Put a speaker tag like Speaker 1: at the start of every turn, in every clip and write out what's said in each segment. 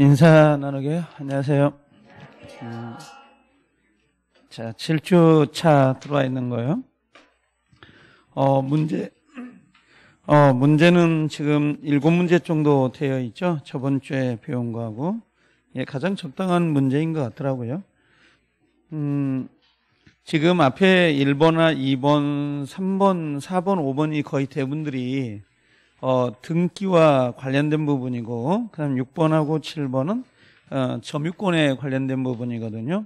Speaker 1: 인사 나누게요. 안녕하세요. 음, 자, 7주 차 들어와 있는 거예요. 어, 문제, 어, 문제는 지금 7문제 정도 되어 있죠. 저번 주에 배운 거하고. 예, 가장 적당한 문제인 것 같더라고요. 음, 지금 앞에 1번 2번, 3번, 4번, 5번이 거의 대부분들이 어, 등기와 관련된 부분이고 그다음 6번하고 7번은 어, 점유권에 관련된 부분이거든요.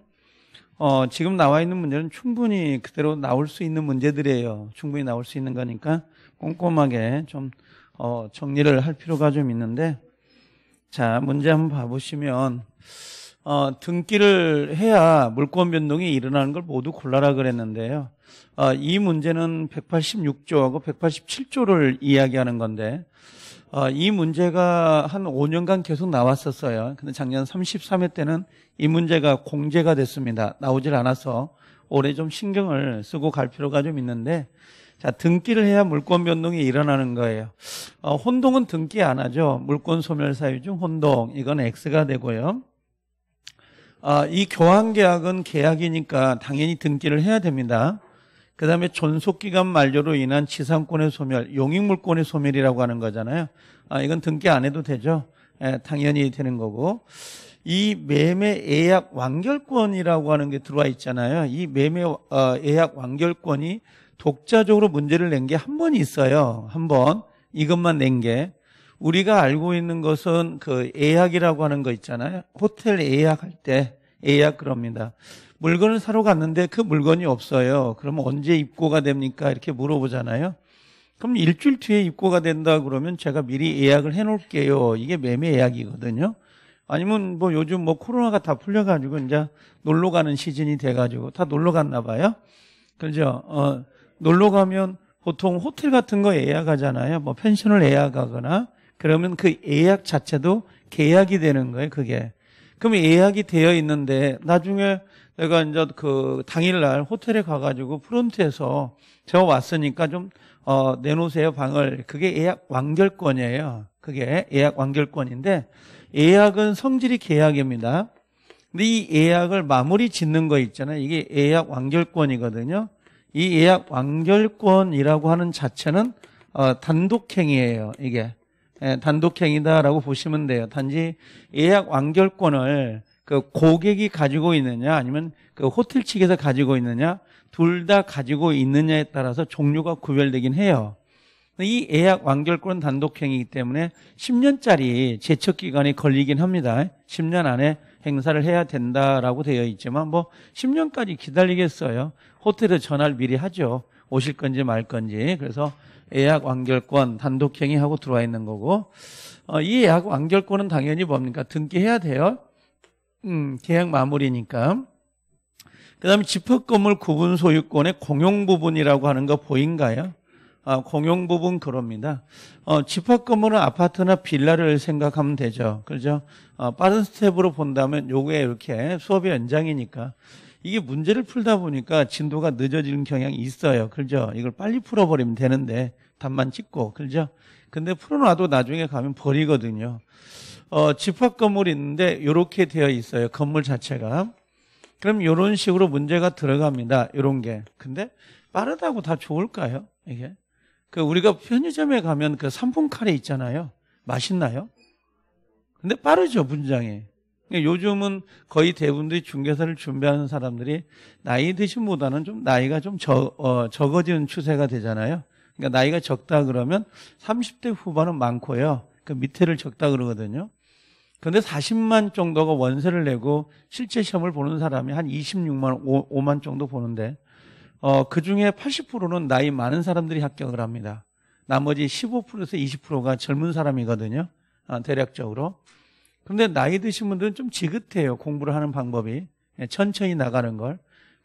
Speaker 1: 어, 지금 나와 있는 문제는 충분히 그대로 나올 수 있는 문제들이에요. 충분히 나올 수 있는 거니까 꼼꼼하게 좀 어, 정리를 할 필요가 좀 있는데 자 문제 한번 봐보시면 어, 등기를 해야 물권 변동이 일어나는 걸 모두 골라라 그랬는데요. 어, 이 문제는 186조하고 187조를 이야기하는 건데 어, 이 문제가 한 5년간 계속 나왔었어요. 근데 작년 33회 때는 이 문제가 공제가 됐습니다. 나오질 않아서 올해 좀 신경을 쓰고 갈 필요가 좀 있는데 자, 등기를 해야 물권 변동이 일어나는 거예요. 어, 혼동은 등기 안 하죠. 물권 소멸 사유 중 혼동. 이건 X가 되고요. 아, 이 교환 계약은 계약이니까 당연히 등기를 해야 됩니다. 그 다음에 존속기간 만료로 인한 지상권의 소멸, 용익물권의 소멸이라고 하는 거잖아요. 아, 이건 등기 안 해도 되죠. 예, 당연히 되는 거고. 이 매매 예약 완결권이라고 하는 게 들어와 있잖아요. 이 매매 어, 예약 완결권이 독자적으로 문제를 낸 게 한 번 있어요. 한 번. 이것만 낸 게. 우리가 알고 있는 것은 그 예약이라고 하는 거 있잖아요. 호텔 예약할 때 예약 그럽니다. 물건을 사러 갔는데 그 물건이 없어요. 그러면 언제 입고가 됩니까? 이렇게 물어보잖아요. 그럼 일주일 뒤에 입고가 된다 그러면 제가 미리 예약을 해 놓을게요. 이게 매매 예약이거든요. 아니면 뭐 요즘 뭐 코로나가 다 풀려가지고 이제 놀러 가는 시즌이 돼가지고 다 놀러 갔나 봐요. 그죠? 어, 놀러 가면 보통 호텔 같은 거 예약하잖아요. 뭐 펜션을 예약하거나 그러면 그 예약 자체도 계약이 되는 거예요, 그게. 그럼 예약이 되어 있는데 나중에 내가 이제 그 당일날 호텔에 가가지고 프론트에서 저 왔으니까 좀 어, 내놓으세요 방을 그게 예약 완결권이에요. 그게 예약 완결권인데 예약은 성질이 계약입니다. 근데 이 예약을 마무리 짓는 거 있잖아요. 이게 예약 완결권이거든요. 이 예약 완결권이라고 하는 자체는 어, 단독행위예요. 이게 예, 단독행위다라고 보시면 돼요. 단지 예약 완결권을 그 고객이 가지고 있느냐 아니면 그 호텔 측에서 가지고 있느냐 둘 다 가지고 있느냐에 따라서 종류가 구별되긴 해요. 이 예약 완결권 단독행위이기 때문에 10년짜리 제척 기간이 걸리긴 합니다. 10년 안에 행사를 해야 된다라고 되어 있지만 뭐 10년까지 기다리겠어요. 호텔에 전화를 미리 하죠. 오실 건지 말 건지. 그래서 예약 완결권 단독행위하고 들어와 있는 거고 어, 이 예약 완결권은 당연히 뭡니까? 등기해야 돼요. 음, 계약 마무리니까. 그 다음에 집합건물 구분 소유권의 공용 부분이라고 하는 거 보인가요? 아, 공용 부분 그럽니다. 어, 집합건물은 아파트나 빌라를 생각하면 되죠. 그죠? 어, 빠른 스텝으로 본다면 요게 이렇게 수업의 연장이니까 이게 문제를 풀다 보니까 진도가 늦어지는 경향이 있어요. 그죠? 이걸 빨리 풀어버리면 되는데 답만 찍고 그죠? 근데 풀어놔도 나중에 가면 버리거든요. 어, 집합 건물이 있는데 이렇게 되어 있어요. 건물 자체가. 그럼 이런 식으로 문제가 들어갑니다. 이런 게. 근데 빠르다고 다 좋을까요? 이게. 그 우리가 편의점에 가면 그 삼분 카레 있잖아요. 맛있나요? 근데 빠르죠, 분장이. 그러니까 요즘은 거의 대부분 중개사를 준비하는 사람들이 나이 드신보다는 좀 나이가 좀 적, 어, 적어지는 추세가 되잖아요. 그러니까 나이가 적다 그러면 30대 후반은 많고요. 그 밑에를 적다 그러거든요. 그런데 40만 정도가 원세를 내고 실제 시험을 보는 사람이 한 26만 5, 만 정도 보는데 어, 그 중에 80%는 나이 많은 사람들이 합격을 합니다. 나머지 15%에서 20%가 젊은 사람이거든요. 아, 대략적으로. 근데 나이 드신 분들은 좀 지긋해요. 공부를 하는 방법이. 예, 천천히 나가는 걸.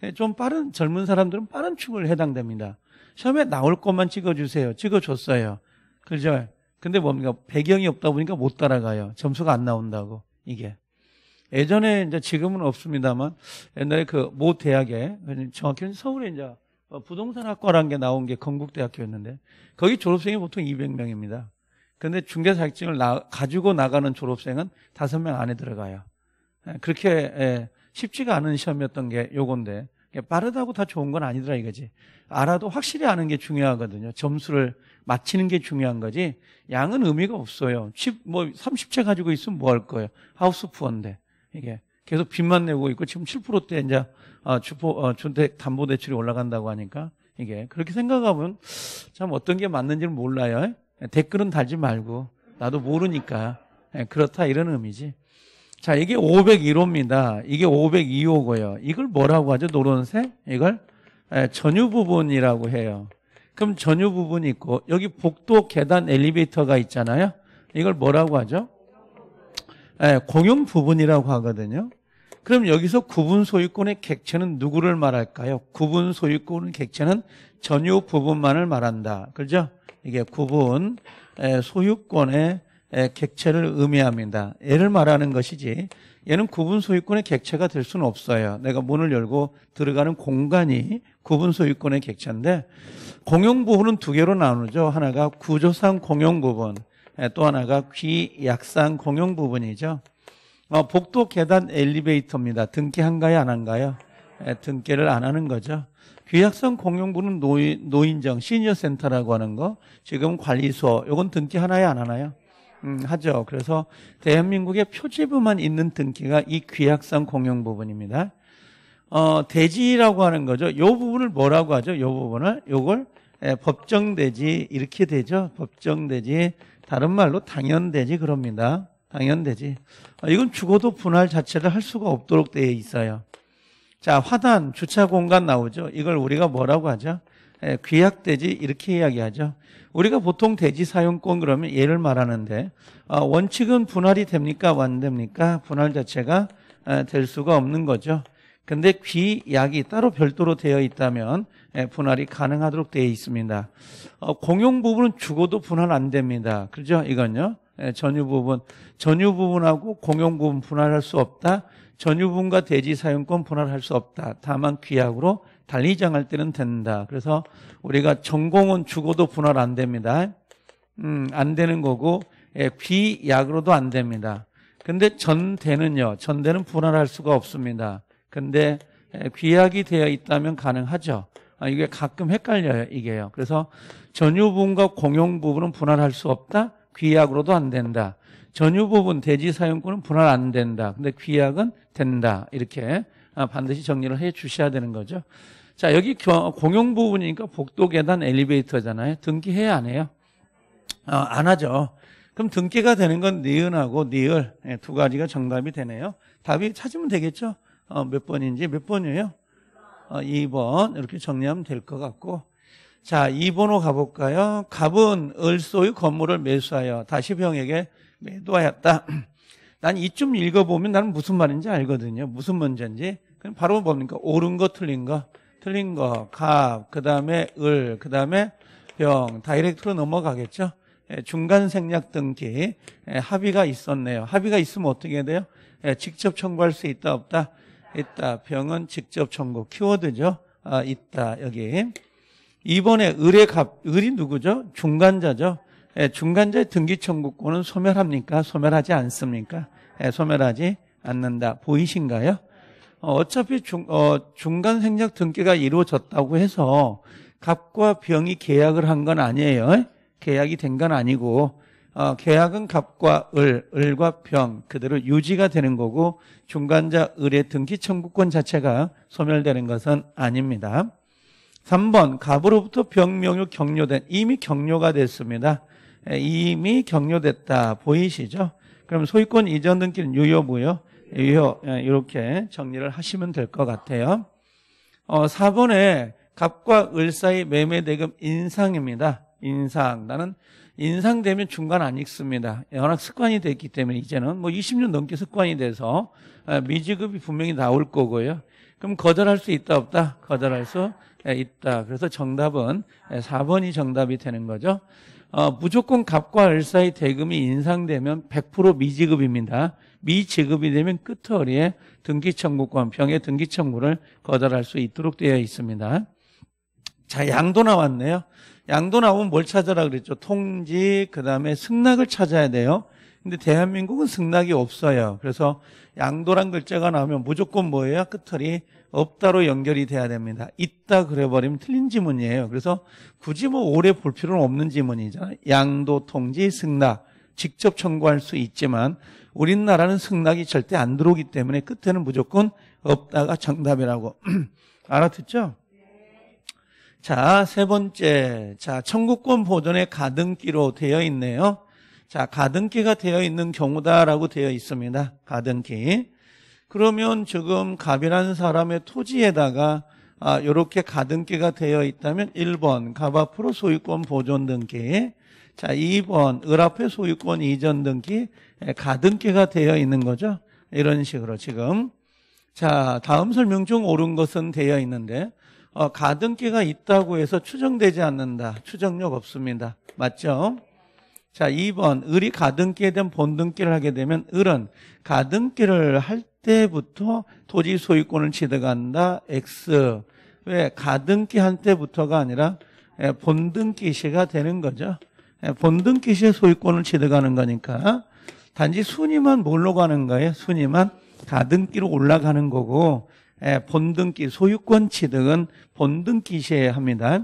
Speaker 1: 예, 좀 빠른, 젊은 사람들은 빠른 축을 해당됩니다. 처음에 나올 것만 찍어주세요. 찍어줬어요. 그죠? 근데 뭡니까? 배경이 없다 보니까 못 따라가요. 점수가 안 나온다고, 이게. 예전에 이제 지금은 없습니다만 옛날에 그 모 대학에 정확히는 서울에 이제 어, 부동산학과라는 게 나온 게 건국대학교였는데 거기 졸업생이 보통 200명입니다. 근데 중개 사격증을 가지고 나가는 졸업생은 5명 안에 들어가요. 예, 그렇게 예, 쉽지가 않은 시험이었던 게 요건데 예, 빠르다고 다 좋은 건 아니더라 이거지. 알아도 확실히 아는 게 중요하거든요. 점수를 맞히는 게 중요한 거지. 양은 의미가 없어요. 10, 뭐 30채 가지고 있으면 뭐 할 거예요. 하우스 푸어인데 이게 계속 빚만 내고 있고 지금 7%대 이제 어, 주포 어, 주택 담보 대출이 올라간다고 하니까 이게 그렇게 생각하면 참 어떤 게 맞는지는 몰라요. 예, 댓글은 달지 말고 나도 모르니까 예, 그렇다 이런 의미지. 자, 이게 501호입니다. 이게 502호고요. 이걸 뭐라고 하죠? 노란색? 이걸 예, 전유 부분이라고 해요. 그럼 전유 부분이 있고 여기 복도 계단 엘리베이터가 있잖아요. 이걸 뭐라고 하죠? 네, 공용 부분이라고 하거든요. 그럼 여기서 구분 소유권의 객체는 누구를 말할까요? 구분 소유권의 객체는 전유 부분만을 말한다. 그죠? 이게 구분 예, 소유권의 예, 객체를 의미합니다. 얘를 말하는 것이지 얘는 구분 소유권의 객체가 될 수는 없어요. 내가 문을 열고 들어가는 공간이 구분 소유권의 객체인데 공용 부분은 두 개로 나누죠. 하나가 구조상 공용 부분, 예, 또 하나가 귀약상 공용 부분이죠. 어, 복도 계단 엘리베이터입니다. 등기 한가요, 안 한가요? 예, 등기를 안 하는 거죠. 귀약성 공용부는 노인, 노인정, 시니어 센터라고 하는 거, 지금 관리소, 요건 등기 하나요, 안 하나요? 음, 하죠. 그래서 대한민국의 표지부만 있는 등기가 이 귀약상 공용 부분입니다. 어, 대지라고 하는 거죠. 요 부분을 뭐라고 하죠? 요 부분을 요걸 예, 법정대지 이렇게 되죠. 법정대지 다른 말로 당연대지 그럽니다. 당연대지. 아, 이건 죽어도 분할 자체를 할 수가 없도록 되어 있어요. 자, 화단 주차 공간 나오죠. 이걸 우리가 뭐라고 하죠? 예, 귀약대지 이렇게 이야기하죠. 우리가 보통 대지 사용권 그러면 예를 말하는데 어, 원칙은 분할이 됩니까? 안 됩니까? 분할 자체가 어, 될 수가 없는 거죠. 근데 귀약이 따로 별도로 되어 있다면 예, 분할이 가능하도록 되어 있습니다. 어, 공용 부분은 죽어도 분할 안 됩니다. 그죠? 렇 이건요. 예, 전유 부분, 전유 부분하고 공용 부분 분할할 수 없다. 전유 분과 대지 사용권 분할할 수 없다. 다만 귀약으로 달리장할 때는 된다. 그래서 우리가 전공은 죽어도 분할 안 됩니다. 음, 안 되는 거고 예, 비약으로도 안 됩니다. 근데 전대는요. 전대는 분할할 수가 없습니다. 근데 예, 귀약이 되어 있다면 가능하죠. 아, 이게 가끔 헷갈려요, 이게요. 그래서 전유분과 부 공용 부분은 분할할 수 없다. 귀약으로도 안 된다. 전유 부분 대지 사용권은 분할 안 된다. 근데 귀약은 된다. 이렇게 아, 반드시 정리를 해 주셔야 되는 거죠. 자, 여기 공용 부분이니까 복도 계단 엘리베이터잖아요. 등기해야 안 해요? 어, 안 하죠. 그럼 등기가 되는 건 니은하고 니을 네, 두 가지가 정답이 되네요. 답이 찾으면 되겠죠? 어, 몇 번인지 몇 번이에요? 어, 2번 이렇게 정리하면 될 것 같고 자 2번으로 가볼까요? 갑은 을소의 건물을 매수하여 다시 병에게 매도하였다. 난 이쯤 읽어보면 나는 무슨 말인지 알거든요. 무슨 문제인지. 그럼 바로 뭡니까? 옳은 거 틀린 거. 틀린 거, 갑, 그 다음에 을, 그 다음에 병, 다이렉트로 넘어가겠죠? 예, 중간 생략 등기 예, 합의가 있었네요. 합의가 있으면 어떻게 돼요? 예, 직접 청구할 수 있다 없다? 있다. 병은 직접 청구. 키워드죠. 아, 있다. 여기. 이번에 을의 갑, 을이 누구죠? 중간자죠. 중간자의 등기 청구권은 소멸합니까? 소멸하지 않습니까? 소멸하지 않는다. 보이신가요? 어, 어차피 중, 어, 중간 생략 등기가 이루어졌다고 해서 갑과 병이 계약을 한 건 아니에요. 계약이 된 건 아니고 어, 계약은 갑과 을, 을과 병 그대로 유지가 되는 거고 중간자 을의 등기 청구권 자체가 소멸되는 것은 아닙니다. 3번 갑으로부터 병, 명유, 격려된 이미 격려가 됐습니다. 예, 이미 격려됐다 보이시죠? 그럼 소유권 이전 등기는 유효고요. 예, 이렇게 정리를 하시면 될 것 같아요. 어, 4번에 갑과 을사의 매매 대금 인상입니다. 인상. 나는 인상되면 중간 안 읽습니다. 워낙 습관이 됐기 때문에 이제는 뭐 20년 넘게 습관이 돼서 예, 미지급이 분명히 나올 거고요. 그럼 거절할 수 있다 없다? 거절할 수 예, 있다. 그래서 정답은 4번이 정답이 되는 거죠. 어, 무조건 갑과 을사의 대금이 인상되면 100% 미지급입니다. 미지급이 되면 끝허리에 등기청구권, 병의 등기청구를 거절할 수 있도록 되어 있습니다. 자, 양도 나왔네요. 양도 나오면 뭘 찾아라 그랬죠? 통지, 그 다음에 승낙을 찾아야 돼요. 근데 대한민국은 승낙이 없어요. 그래서 양도란 글자가 나오면 무조건 뭐예요? 끝허리 없다로 연결이 돼야 됩니다. 있다 그래버리면 틀린 지문이에요. 그래서 굳이 뭐 오래 볼 필요는 없는 지문이잖아요. 양도, 통지, 승낙. 직접 청구할 수 있지만 우리나라는 승낙이 절대 안 들어오기 때문에 끝에는 무조건 없다가 정답이라고 알아듣죠? 자, 세 번째. 자, 청구권 보존의 가등기로 되어 있네요. 자, 가등기가 되어 있는 경우다라고 되어 있습니다. 가등기. 그러면 지금 갑이라는 사람의 토지에다가 아, 요렇게 가등기가 되어 있다면 1번 갑 앞으로 소유권 보존 등기 자, 2번 을앞에 소유권 이전 등기 예, 가등기가 되어 있는 거죠. 이런 식으로 지금 자, 다음 설명 중 옳은 것은 되어 있는데 어, 가등기가 있다고 해서 추정되지 않는다. 추정력 없습니다. 맞죠? 자, 2번 을이 가등기에 대한 본등기를 하게 되면 을은 가등기를 할 때부터 토지 소유권을 취득한다. X. 왜 가등기 한 때부터가 아니라 예, 본등기 시가 되는 거죠. 예, 본등 기시의 소유권을 취득하는 거니까 단지 순위만 뭘로 가는 거예요? 순위만 다등기로 올라가는 거고 예, 본등기 소유권 취득은 본등기 시에 합니다.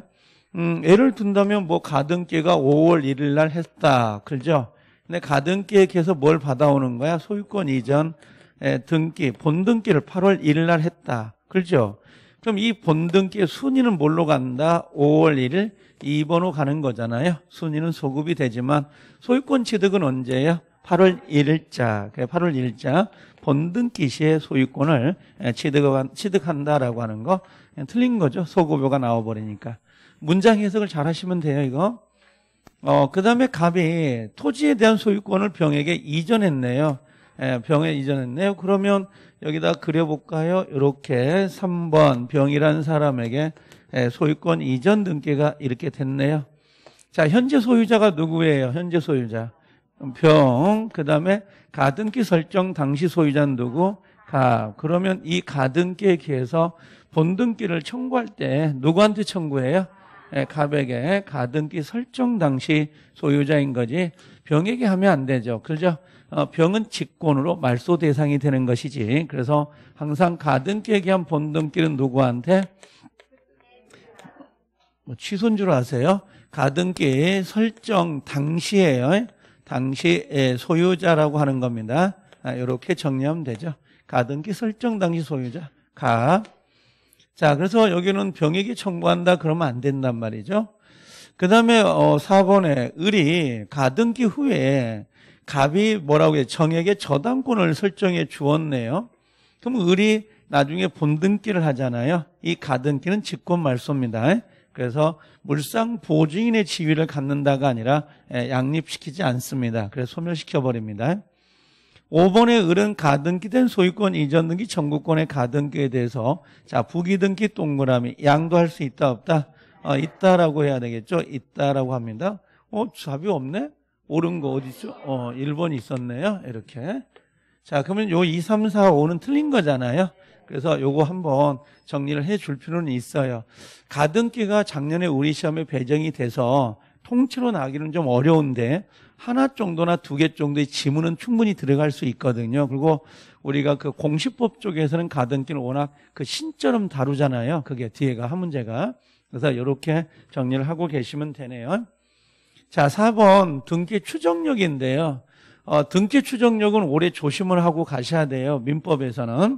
Speaker 1: 음, 예를 든다면 뭐 가등기가 5월 1일 날 했다. 그죠? 근데 가등기에 계속 뭘 받아오는 거야? 소유권 이전 예, 등기, 본등기를 8월 1일 날 했다. 그죠? 그럼 이 본등기의 순위는 뭘로 간다? 5월 1일 2번으로 가는 거잖아요. 순위는 소급이 되지만 소유권 취득은 언제예요? 8월 1일자, 8월 1일자 본등기 시에 소유권을 예, 취득한다라고 하는 거 예, 틀린 거죠. 소급료가 나와버리니까. 문장 해석을 잘 하시면 돼요, 이거. 어, 그 다음에 갑이 토지에 대한 소유권을 병에게 이전했네요. 예, 병에 이전했네요. 그러면 여기다 그려볼까요? 이렇게 3번 병이란 사람에게 예, 소유권 이전 등기가 이렇게 됐네요. 자, 현재 소유자가 누구예요? 현재 소유자. 병, 그 다음에 가등기 설정 당시 소유자는 누구? 가. 그러면 이 가등기에 기해서 본등기를 청구할 때 누구한테 청구해요? 예, 갑에게 가등기 설정 당시 소유자인 거지 병에게 하면 안 되죠. 그죠? 어, 병은 직권으로 말소 대상이 되는 것이지. 그래서 항상 가등기에 기한 본등기는 누구한테? 뭐 취소인 줄 아세요? 가등기 설정 당시에요. 당시 소유자라고 하는 겁니다. 아, 이렇게 정리하면 되죠. 가등기 설정 당시 소유자 가. 자, 그래서 여기는 병익이 청구한다 그러면 안 된단 말이죠. 그 다음에 어, 4번에 을이 가등기 후에 갑이 뭐라고 해요 정액의 저당권을 설정해 주었네요. 그럼 을이 나중에 본등기를 하잖아요. 이 가등기는 직권 말소입니다. 그래서 물상 보증인의 지위를 갖는다가 아니라 예, 양립시키지 않습니다. 그래서 소멸시켜 버립니다. 5번의 을은 가등기된 소유권 이전 등기 청구권의 가등기에 대해서 자 부기등기 동그라미 양도할 수 있다 없다 어, 있다라고 해야 되겠죠 있다라고 합니다 어 답이 없네 옳은 거 어디 있죠 어 1번이 있었네요 이렇게 자 그러면 요 2, 3, 4, 5는 틀린 거잖아요 그래서 요거 한번 정리를 해 줄 필요는 있어요. 가등기가 작년에 우리 시험에 배정이 돼서 통째로 나기는 좀 어려운데 하나 정도나 두 개 정도의 지문은 충분히 들어갈 수 있거든요. 그리고 우리가 그 공시법 쪽에서는 가등기를 워낙 그 신처럼 다루잖아요. 그게 뒤에가 한 문제가. 그래서 이렇게 정리를 하고 계시면 되네요. 자, 4번 등기 추정력인데요. 어, 등기 추정력은 올해 조심을 하고 가셔야 돼요. 민법에서는.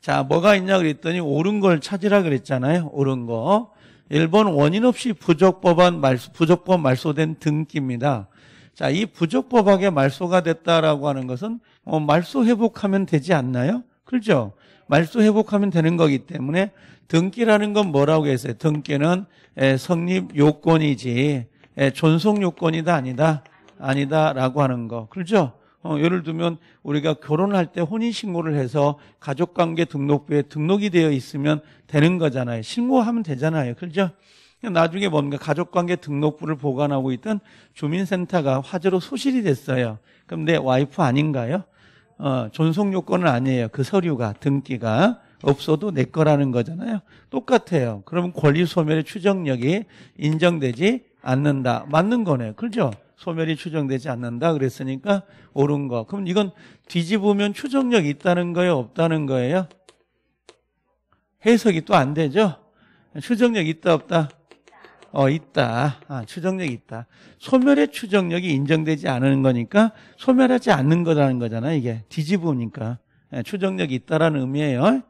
Speaker 1: 자, 뭐가 있냐 그랬더니 옳은 걸 찾으라 그랬잖아요. 옳은 거. 1번 원인 없이 부적법한 말, 부적법 말소된 등기입니다. 자, 이 부적법하게 말소가 됐다라고 하는 것은 어, 말소 회복하면 되지 않나요? 그렇죠? 말소 회복하면 되는 거기 때문에 등기라는 건 뭐라고 했어요? 등기는 에, 성립 요건이지 에, 존속 요건이다 아니다 아니다라고 하는 거 그렇죠? 어, 예를 들면 우리가 결혼할 때 혼인신고를 해서 가족관계 등록부에 등록이 되어 있으면 되는 거잖아요. 신고하면 되잖아요. 그렇죠? 나중에 뭔가 가족관계 등록부를 보관하고 있던 주민센터가 화재로 소실이 됐어요. 그럼 내 와이프 아닌가요? 어, 존속 요건은 아니에요. 그 서류가 등기가 없어도 내 거라는 거잖아요. 똑같아요. 그러면 권리 소멸의 추정력이 인정되지 않는다. 맞는 거네요. 그렇죠? 소멸이 추정되지 않는다 그랬으니까 옳은 거. 그럼 이건 뒤집으면 추정력 있다는 거예요, 없다는 거예요? 해석이 또 안 되죠? 추정력 있다 없다? 어, 있다. 아, 추정력 있다. 소멸의 추정력이 인정되지 않은 거니까 소멸하지 않는 거라는 거잖아, 이게. 뒤집으니까. 예, 추정력이 있다라는 의미예요.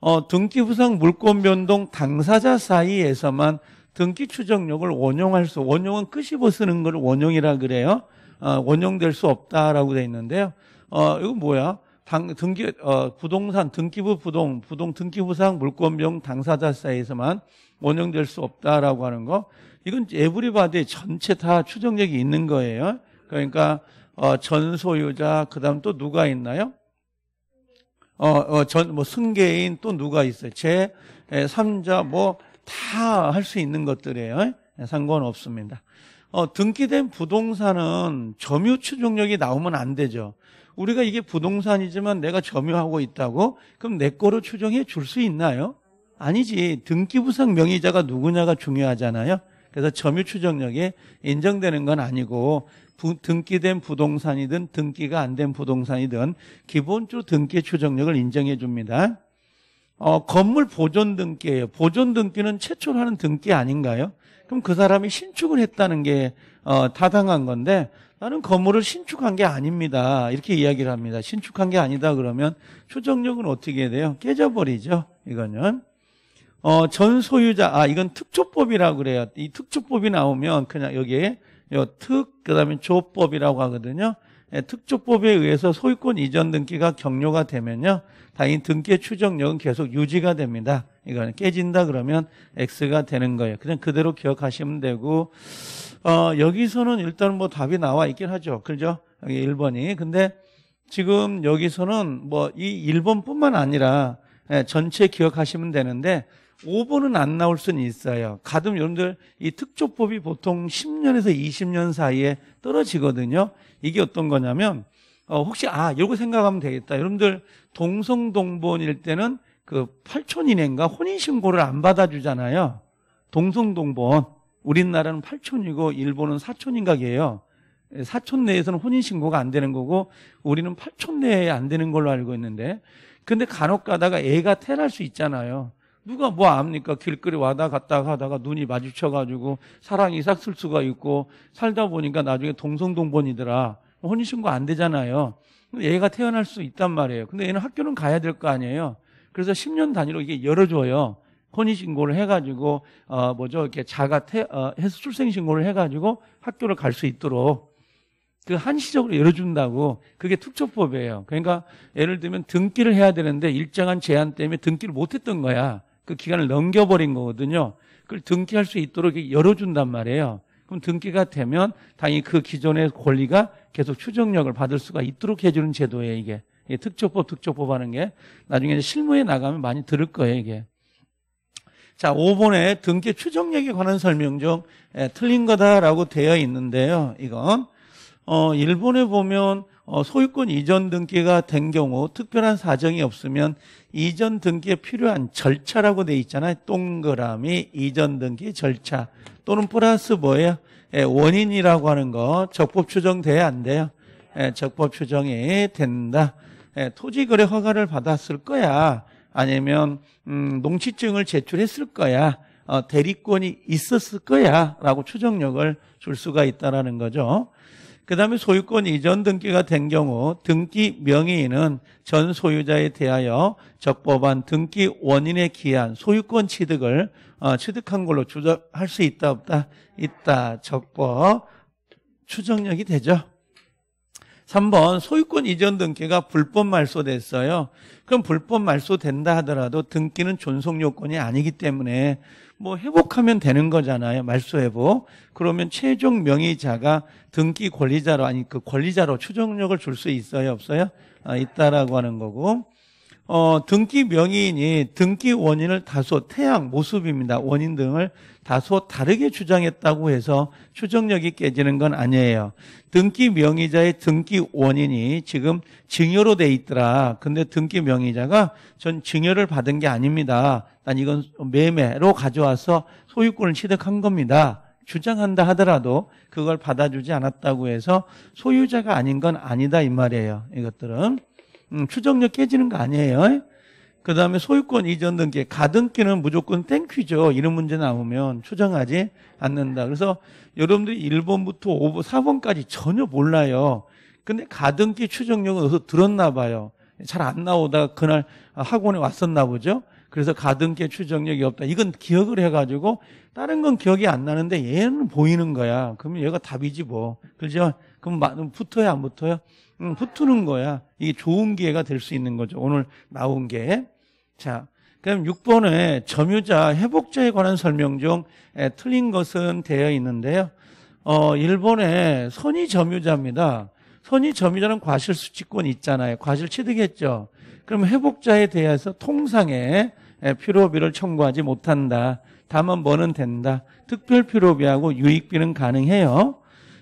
Speaker 1: 어, 등기부상 물권 변동 당사자 사이에서만 등기 추정력을 원용할 수, 원용은 끄집어 쓰는 걸 원용이라 그래요. 어, 원용될 수 없다라고 돼 있는데요. 어, 이거 뭐야? 당, 등기, 어, 부동산, 등기부 부동, 부동 등기부상 물권병 당사자 사이에서만 원용될 수 없다라고 하는 거. 이건 에브리바디 전체 다 추정력이 있는 거예요. 그러니까, 어, 전 소유자, 그 다음 또 누가 있나요? 어, 어, 전, 뭐, 승계인 또 누가 있어요? 제, 에, 3자, 뭐, 다할수 있는 것들이에요. 예? 상관없습니다. 어, 등기된 부동산은 점유 추종력이 나오면 안 되죠. 우리가 이게 부동산이지만 내가 점유하고 있다고 그럼 내 거로 추정해 줄 수 있나요? 아니지. 등기부상 명의자가 누구냐가 중요하잖아요. 그래서 점유 추정력이 인정되는 건 아니고 부, 등기된 부동산이든 등기가 안 된 부동산이든 기본적으로 등기 추정력을 인정해 줍니다. 어, 건물 보존 등기예요. 보존 등기는 최초로 하는 등기 아닌가요? 그럼 그 사람이 신축을 했다는 게 어, 타당한 건데 나는 건물을 신축한 게 아닙니다. 이렇게 이야기를 합니다. 신축한 게 아니다 그러면 추정력은 어떻게 돼요? 깨져버리죠. 이거는 어, 전 소유자 아 이건 특조법이라고 그래요. 이 특조법이 나오면 그냥 여기에 요 특 그다음에 조법이라고 하거든요. 예, 특조법에 의해서 소유권 이전 등기가 격려가 되면요. 당연히 등기의 추정력은 계속 유지가 됩니다. 이거는 깨진다 그러면 X가 되는 거예요. 그냥 그대로 기억하시면 되고 어, 여기서는 일단 뭐 답이 나와 있긴 하죠. 그죠? 여기 1번이. 근데 지금 여기서는 뭐 이 1번뿐만 아니라 예, 전체 기억하시면 되는데 5번은 안 나올 수는 있어요. 가끔 여러분들 이 특조법이 보통 10년에서 20년 사이에 떨어지거든요. 이게 어떤 거냐면 어, 혹시 아이거 생각하면 되겠다. 여러분들 동성동본일 때는 그 8촌이인가 혼인신고를 안 받아주잖아요. 동성동본 우리나라는 8촌이고 일본은 4촌인가게요 4촌 예, 내에서는 혼인신고가 안 되는 거고 우리는 8촌 내에 안 되는 걸로 알고 있는데 근데 간혹 가다가 애가 태어날 수 있잖아요. 누가 뭐 압니까? 길거리 와다 갔다 하다가 눈이 마주쳐가지고 사랑이 싹 쓸 수가 있고 살다 보니까 나중에 동성동본이더라. 혼인신고 안 되잖아요. 근데 얘가 태어날 수 있단 말이에요. 근데 얘는 학교는 가야 될 거 아니에요. 그래서 10년 단위로 이게 열어줘요. 혼인신고를 해가지고, 어, 뭐죠, 이렇게 자가 태, 어, 해서 출생신고를 해가지고 학교를 갈 수 있도록 그 한시적으로 열어준다고 그게 특조법이에요. 그러니까 예를 들면 등기를 해야 되는데 일정한 제한 때문에 등기를 못했던 거야. 그 기간을 넘겨버린 거거든요. 그걸 등기할 수 있도록 열어준단 말이에요. 그럼 등기가 되면 당연히 그 기존의 권리가 계속 추정력을 받을 수가 있도록 해주는 제도예요, 이게. 이게 특조법, 특조법 하는 게 나중에 실무에 나가면 많이 들을 거예요, 이게. 자, 5번에 등기 추정력에 관한 설명 중 예, 틀린 거다라고 되어 있는데요. 이건 어, 일본에 보면 어, 소유권 이전 등기가 된 경우 특별한 사정이 없으면 이전 등기에 필요한 절차라고 돼 있잖아요. 동그라미 이전 등기 절차 또는 플러스 뭐예요? 예, 원인이라고 하는 거 적법 추정돼야 안 돼요. 예, 적법 추정이 된다. 예, 토지 거래 허가를 받았을 거야. 아니면 음, 농취증을 제출했을 거야. 어, 대리권이 있었을 거야라고 추정력을 줄 수가 있다라는 거죠. 그 다음에 소유권 이전 등기가 된 경우 등기 명의인은 전 소유자에 대하여 적법한 등기 원인에 기한 소유권 취득을 어, 취득한 걸로 추적할수 있다 없다 있다 적법 추정력이 되죠. 3번 소유권 이전 등기가 불법 말소됐어요. 그럼 불법 말소된다 하더라도 등기는 존속 요건이 아니기 때문에 뭐 회복하면 되는 거잖아요. 말소 회복. 그러면 최종 명의자가 등기 권리자로 아니 그 권리자로 추정력을 줄 수 있어요, 없어요? 아, 있다라고 하는 거고. 어, 등기 명의인이 등기 원인을 다소 태양 모습입니다. 원인 등을 다소 다르게 주장했다고 해서 추정력이 깨지는 건 아니에요. 등기 명의자의 등기 원인이 지금 증여로 돼 있더라. 근데 등기 명의자가 전 증여를 받은 게 아닙니다. 난 이건 매매로 가져와서 소유권을 취득한 겁니다. 주장한다 하더라도 그걸 받아주지 않았다고 해서 소유자가 아닌 건 아니다 이 말이에요. 이것들은. 음, 추정력 깨지는 거 아니에요? 그 다음에 소유권 이전 등기 가등기는 무조건 땡큐죠. 이런 문제 나오면 추정하지 않는다. 그래서 여러분들이 1번부터 5번, 4번까지 전혀 몰라요. 근데 가등기 추정력은 어디서 들었나 봐요. 잘 안 나오다가 그날 학원에 왔었나 보죠. 그래서 가등기 추정력이 없다. 이건 기억을 해가지고 다른 건 기억이 안 나는데 얘는 보이는 거야. 그러면 얘가 답이지 뭐. 그죠? 그럼 붙어요, 안 붙어요? 음, 흩트는 거야. 이게 좋은 기회가 될 수 있는 거죠. 오늘 나온 게. 자, 그럼 6번에 점유자 회복자에 관한 설명 중 에, 틀린 것은 되어 있는데요. 어, 일본에 선의 점유자입니다. 선의 점유자는 과실 수칙권 있잖아요. 과실 취득했죠. 그럼 회복자에 대해서 통상에 필요비를 청구하지 못한다. 다만 뭐는 된다. 특별 필요비하고 유익비는 가능해요.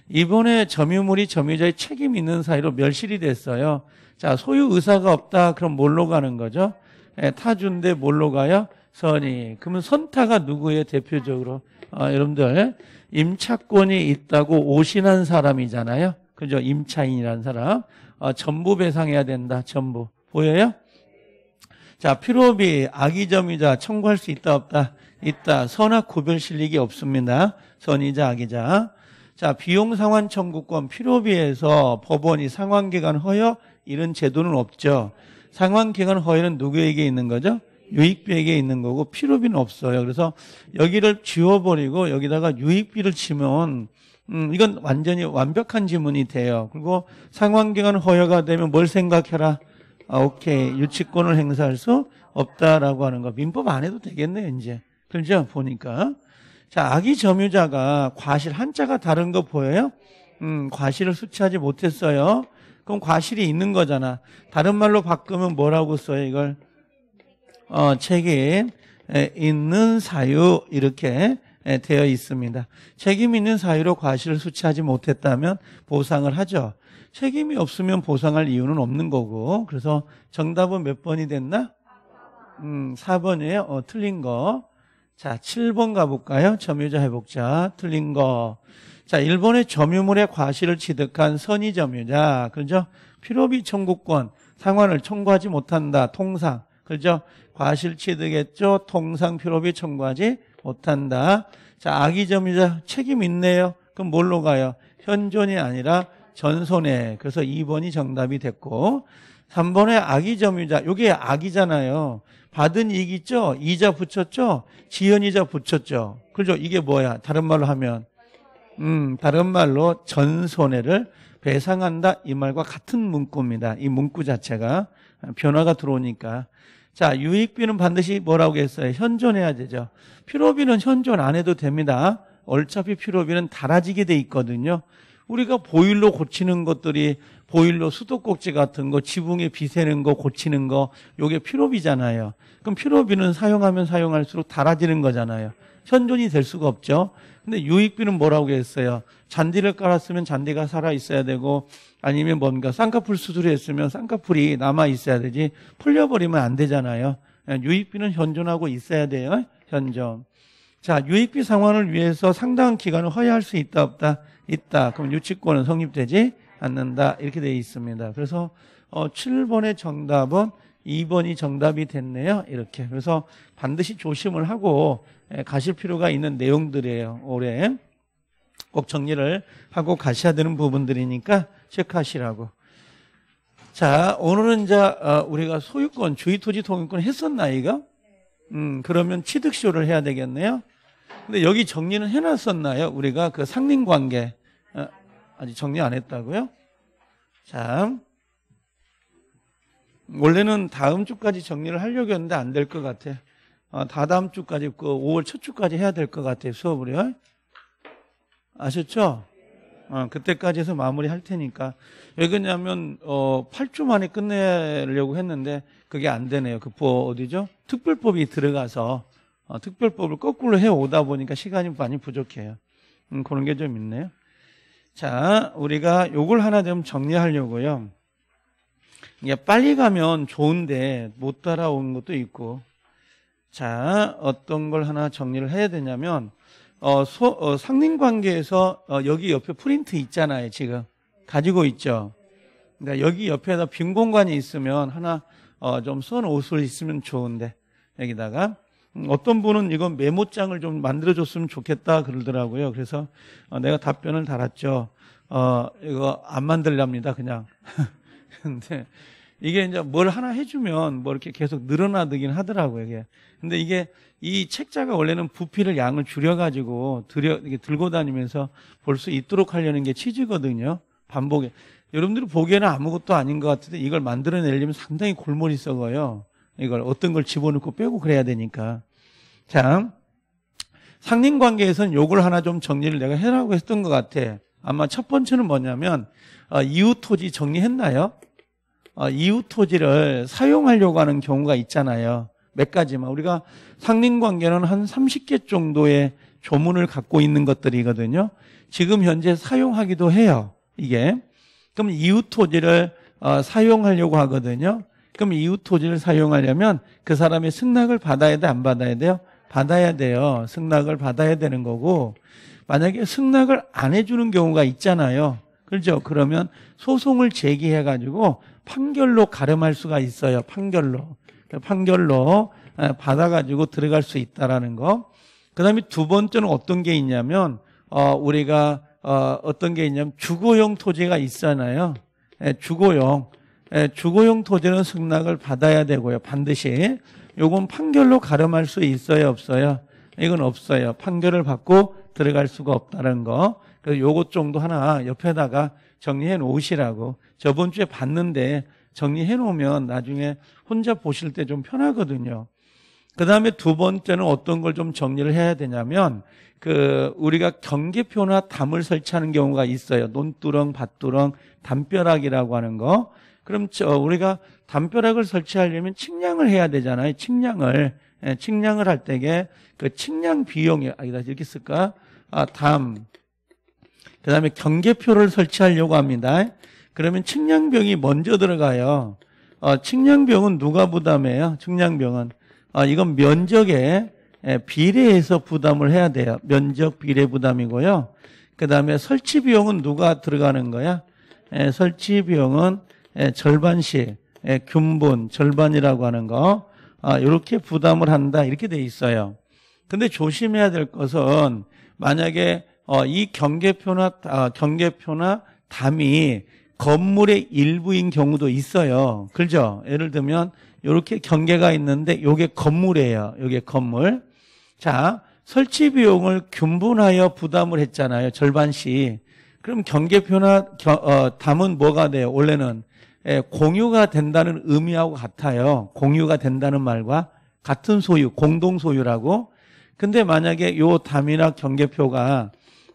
Speaker 1: 이번에 점유물이 점유자의 책임 있는 사이로 멸실이 됐어요. 자, 소유 의사가 없다. 그럼 뭘로 가는 거죠? 예, 타주인데 뭘로 가요? 선이. 그러면 선타가 누구의 대표적으로? 아, 여러분들, 임차권이 있다고 오신한 사람이잖아요. 그죠? 임차인이라는 사람. 아, 전부 배상해야 된다. 전부. 보여요? 자, 피로비, 아기점이자 청구할 수 있다, 없다? 있다. 선악 구별 실익이 없습니다. 선이자 아기자 자, 비용 상환 청구권 필요비에서 법원이 상환 기간 허여 이런 제도는 없죠. 상환 기간 허여는 누구에게 있는 거죠? 유익비에게 있는 거고 필요비는 없어요. 그래서 여기를 지워버리고 여기다가 유익비를 치면 음, 이건 완전히 완벽한 지문이 돼요. 그리고 상환기간 허여가 되면 뭘 생각해라. 아, 오케이. 유치권을 행사할 수 없다라고 하는 거. 민법 안 해도 되겠네요, 이제. 그죠? 보니까. 자, 아기 점유자가 과실 한자가 다른 거 보여요? 음, 과실을 수치하지 못했어요. 그럼 과실이 있는 거잖아. 다른 말로 바꾸면 뭐라고 써요, 이걸? 어, 책임 있는 사유 이렇게 되어 있습니다. 책임 있는 사유로 과실을 수치하지 못했다면 보상을 하죠. 책임이 없으면 보상할 이유는 없는 거고. 그래서 정답은 몇 번이 됐나? 음, 4번이에요. 어, 틀린 거. 자, 7번 가볼까요? 점유자 회복자. 틀린 거. 자, 일본의 점유물의 과실을 취득한 선의 점유자. 그죠? 필요비 청구권. 상환을 청구하지 못한다. 통상. 그죠? 과실 취득했죠? 통상 필요비 청구하지 못한다. 자, 아기 점유자 책임 있네요. 그럼 뭘로 가요? 현존이 아니라 전손해. 그래서 2번이 정답이 됐고 3번의 아기 점유자. 이게 아기잖아요. 받은 이익이죠? 이자 붙였죠? 지연이자 붙였죠? 그죠? 이게 뭐야? 다른 말로 하면. 음, 다른 말로 전 손해를 배상한다. 이 말과 같은 문구입니다. 이 문구 자체가. 변화가 들어오니까. 자, 유익비는 반드시 뭐라고 했어요? 현존해야 되죠. 필요비는 현존 안 해도 됩니다. 어차피 필요비는 달아지게 돼 있거든요. 우리가 보일러 고치는 것들이 보일러 수도꼭지 같은 거 지붕에 비세는 거 고치는 거 요게 피로비잖아요. 그럼 피로비는 사용하면 사용할수록 달아지는 거잖아요. 현존이 될 수가 없죠. 근데 유익비는 뭐라고 했어요? 잔디를 깔았으면 잔디가 살아 있어야 되고 아니면 뭔가 쌍꺼풀 수술했으면 쌍꺼풀이 남아 있어야 되지 풀려버리면 안 되잖아요. 예, 유익비는 현존하고 있어야 돼요. 현존. 자, 유익비 상환을 위해서 상당한 기간을 허용할수 있다 없다. 있다. 그럼 유치권은 성립되지 않는다. 이렇게 되어 있습니다. 그래서 어, 7번의 정답은 2번이 정답이 됐네요. 이렇게. 그래서 반드시 조심을 하고 예, 가실 필요가 있는 내용들이에요. 올해 꼭 정리를 하고 가셔야 되는 부분들이니까 체크하시라고. 자, 오늘은 이제 어, 우리가 소유권, 주의토지 통용권 했었나 이거? 음, 그러면 취득시효를 해야 되겠네요. 근데 여기 정리는 해놨었나요? 우리가 그 상린 관계. 어, 아, 직 정리 안 했다고요? 자. 원래는 다음 주까지 정리를 하려고 했는데 안 될 것 같아. 어, 다다음 주까지, 그 5월 첫 주까지 해야 될 것 같아요, 수업을요. 아셨죠? 어, 그때까지 해서 마무리할 테니까. 왜 그러냐면, 어, 8주 만에 끝내려고 했는데, 그게 안 되네요. 그, 뭐, 어디죠? 특별법이 들어가서, 어, 특별법을 거꾸로 해오다 보니까 시간이 많이 부족해요. 음, 그런 게 좀 있네요. 자, 우리가 요걸 하나 좀 정리하려고요. 이게 빨리 가면 좋은데 못 따라오는 것도 있고. 자, 어떤 걸 하나 정리를 해야 되냐면, 어, 소, 어, 상린 관계에서 어, 여기 옆에 프린트 있잖아요, 지금. 가지고 있죠. 그러니까 여기 옆에다 빈 공간이 있으면 하나 어, 좀 써놓을 수 있으면 좋은데, 여기다가. 음, 어떤 분은 이거 메모장을 좀 만들어줬으면 좋겠다 그러더라고요. 그래서 어, 내가 답변을 달았죠. 어, 이거 안 만들랍니다. 그냥. 근데 이게 이제 뭘 하나 해주면 뭐 이렇게 계속 늘어나드긴 하더라고요. 이게. 근데 이게 이 책자가 원래는 부피를 양을 줄여가지고 들여, 이렇게 들고 다니면서 볼 수 있도록 하려는 게 취지거든요. 반복에. 여러분들이 보기에는 아무것도 아닌 것 같은데 이걸 만들어내려면 상당히 골머리 썩어요. 이걸 어떤 걸 집어넣고 빼고 그래야 되니까. 자, 상린 관계에서는 요걸 하나 좀 정리를 내가 해라고 했던 것 같아. 아마 첫 번째는 뭐냐면 어, 아, 이웃 토지 정리했나요? 어, 아, 이웃 토지를 사용하려고 하는 경우가 있잖아요. 몇 가지만 우리가 상린 관계는 한 30개 정도의 조문을 갖고 있는 것들이거든요. 지금 현재 사용하기도 해요. 이게 그럼 이웃 토지를 어, 아, 사용하려고 하거든요. 그럼 이웃 토지를 사용하려면 그 사람의 승낙을 받아야 돼, 안 받아야 돼요? 받아야 돼요. 승낙을 받아야 되는 거고, 만약에 승낙을 안 해주는 경우가 있잖아요. 그렇죠? 그러면 소송을 제기해가지고 판결로 가름할 수가 있어요. 판결로. 그러니까 판결로 받아가지고 들어갈 수 있다라는 거. 그 다음에 두 번째는 어떤 게 있냐면, 어, 우리가, 어, 어떤 게 있냐면 주거용 토지가 있잖아요. 주거용. 예, 주거용 토지는 승낙을 받아야 되고요. 반드시. 요건 판결로 가름할 수 있어요, 없어요? 이건 없어요. 판결을 받고 들어갈 수가 없다는 거. 그래서 요것 정도 하나 옆에다가 정리해 놓으시라고. 저번 주에 봤는데 정리해 놓으면 나중에 혼자 보실 때 좀 편하거든요. 그 다음에 두 번째는 어떤 걸 좀 정리를 해야 되냐면, 그, 우리가 경계표나 담을 설치하는 경우가 있어요. 논두렁, 밭두렁, 담벼락이라고 하는 거. 그럼 우리가 담벼락을 설치하려면 측량을 해야 되잖아요. 측량을. 예, 측량을 할때에그 측량 비용이 아니다 이렇게 쓸까? 아, 담. 그다음에 경계표를 설치하려고 합니다. 그러면 측량병이 먼저 들어가요. 어, 측량병은 누가 부담해요? 측량병은 어, 이건 면적에 예, 비례해서 부담을 해야 돼요. 면적 비례 부담이고요. 그다음에 설치 비용은 누가 들어가는 거야? 에, 예, 설치 비용은 예, 절반씩 균분 예, 절반이라고 하는 거 이렇게 아, 부담을 한다 이렇게 돼 있어요. 근데 조심해야 될 것은 만약에 어, 이 경계표나 아, 경계표나 담이 건물의 일부인 경우도 있어요. 그죠? 예를 들면 이렇게 경계가 있는데 이게 건물이에요. 이게 건물. 자, 설치 비용을 균분하여 부담을 했잖아요. 절반씩. 그럼 경계표나 겨, 어, 담은 뭐가 돼요? 원래는 예, 공유가 된다는 의미하고 같아요. 공유가 된다는 말과 같은 소유, 공동 소유라고. 근데 만약에 요 담이나 경계표가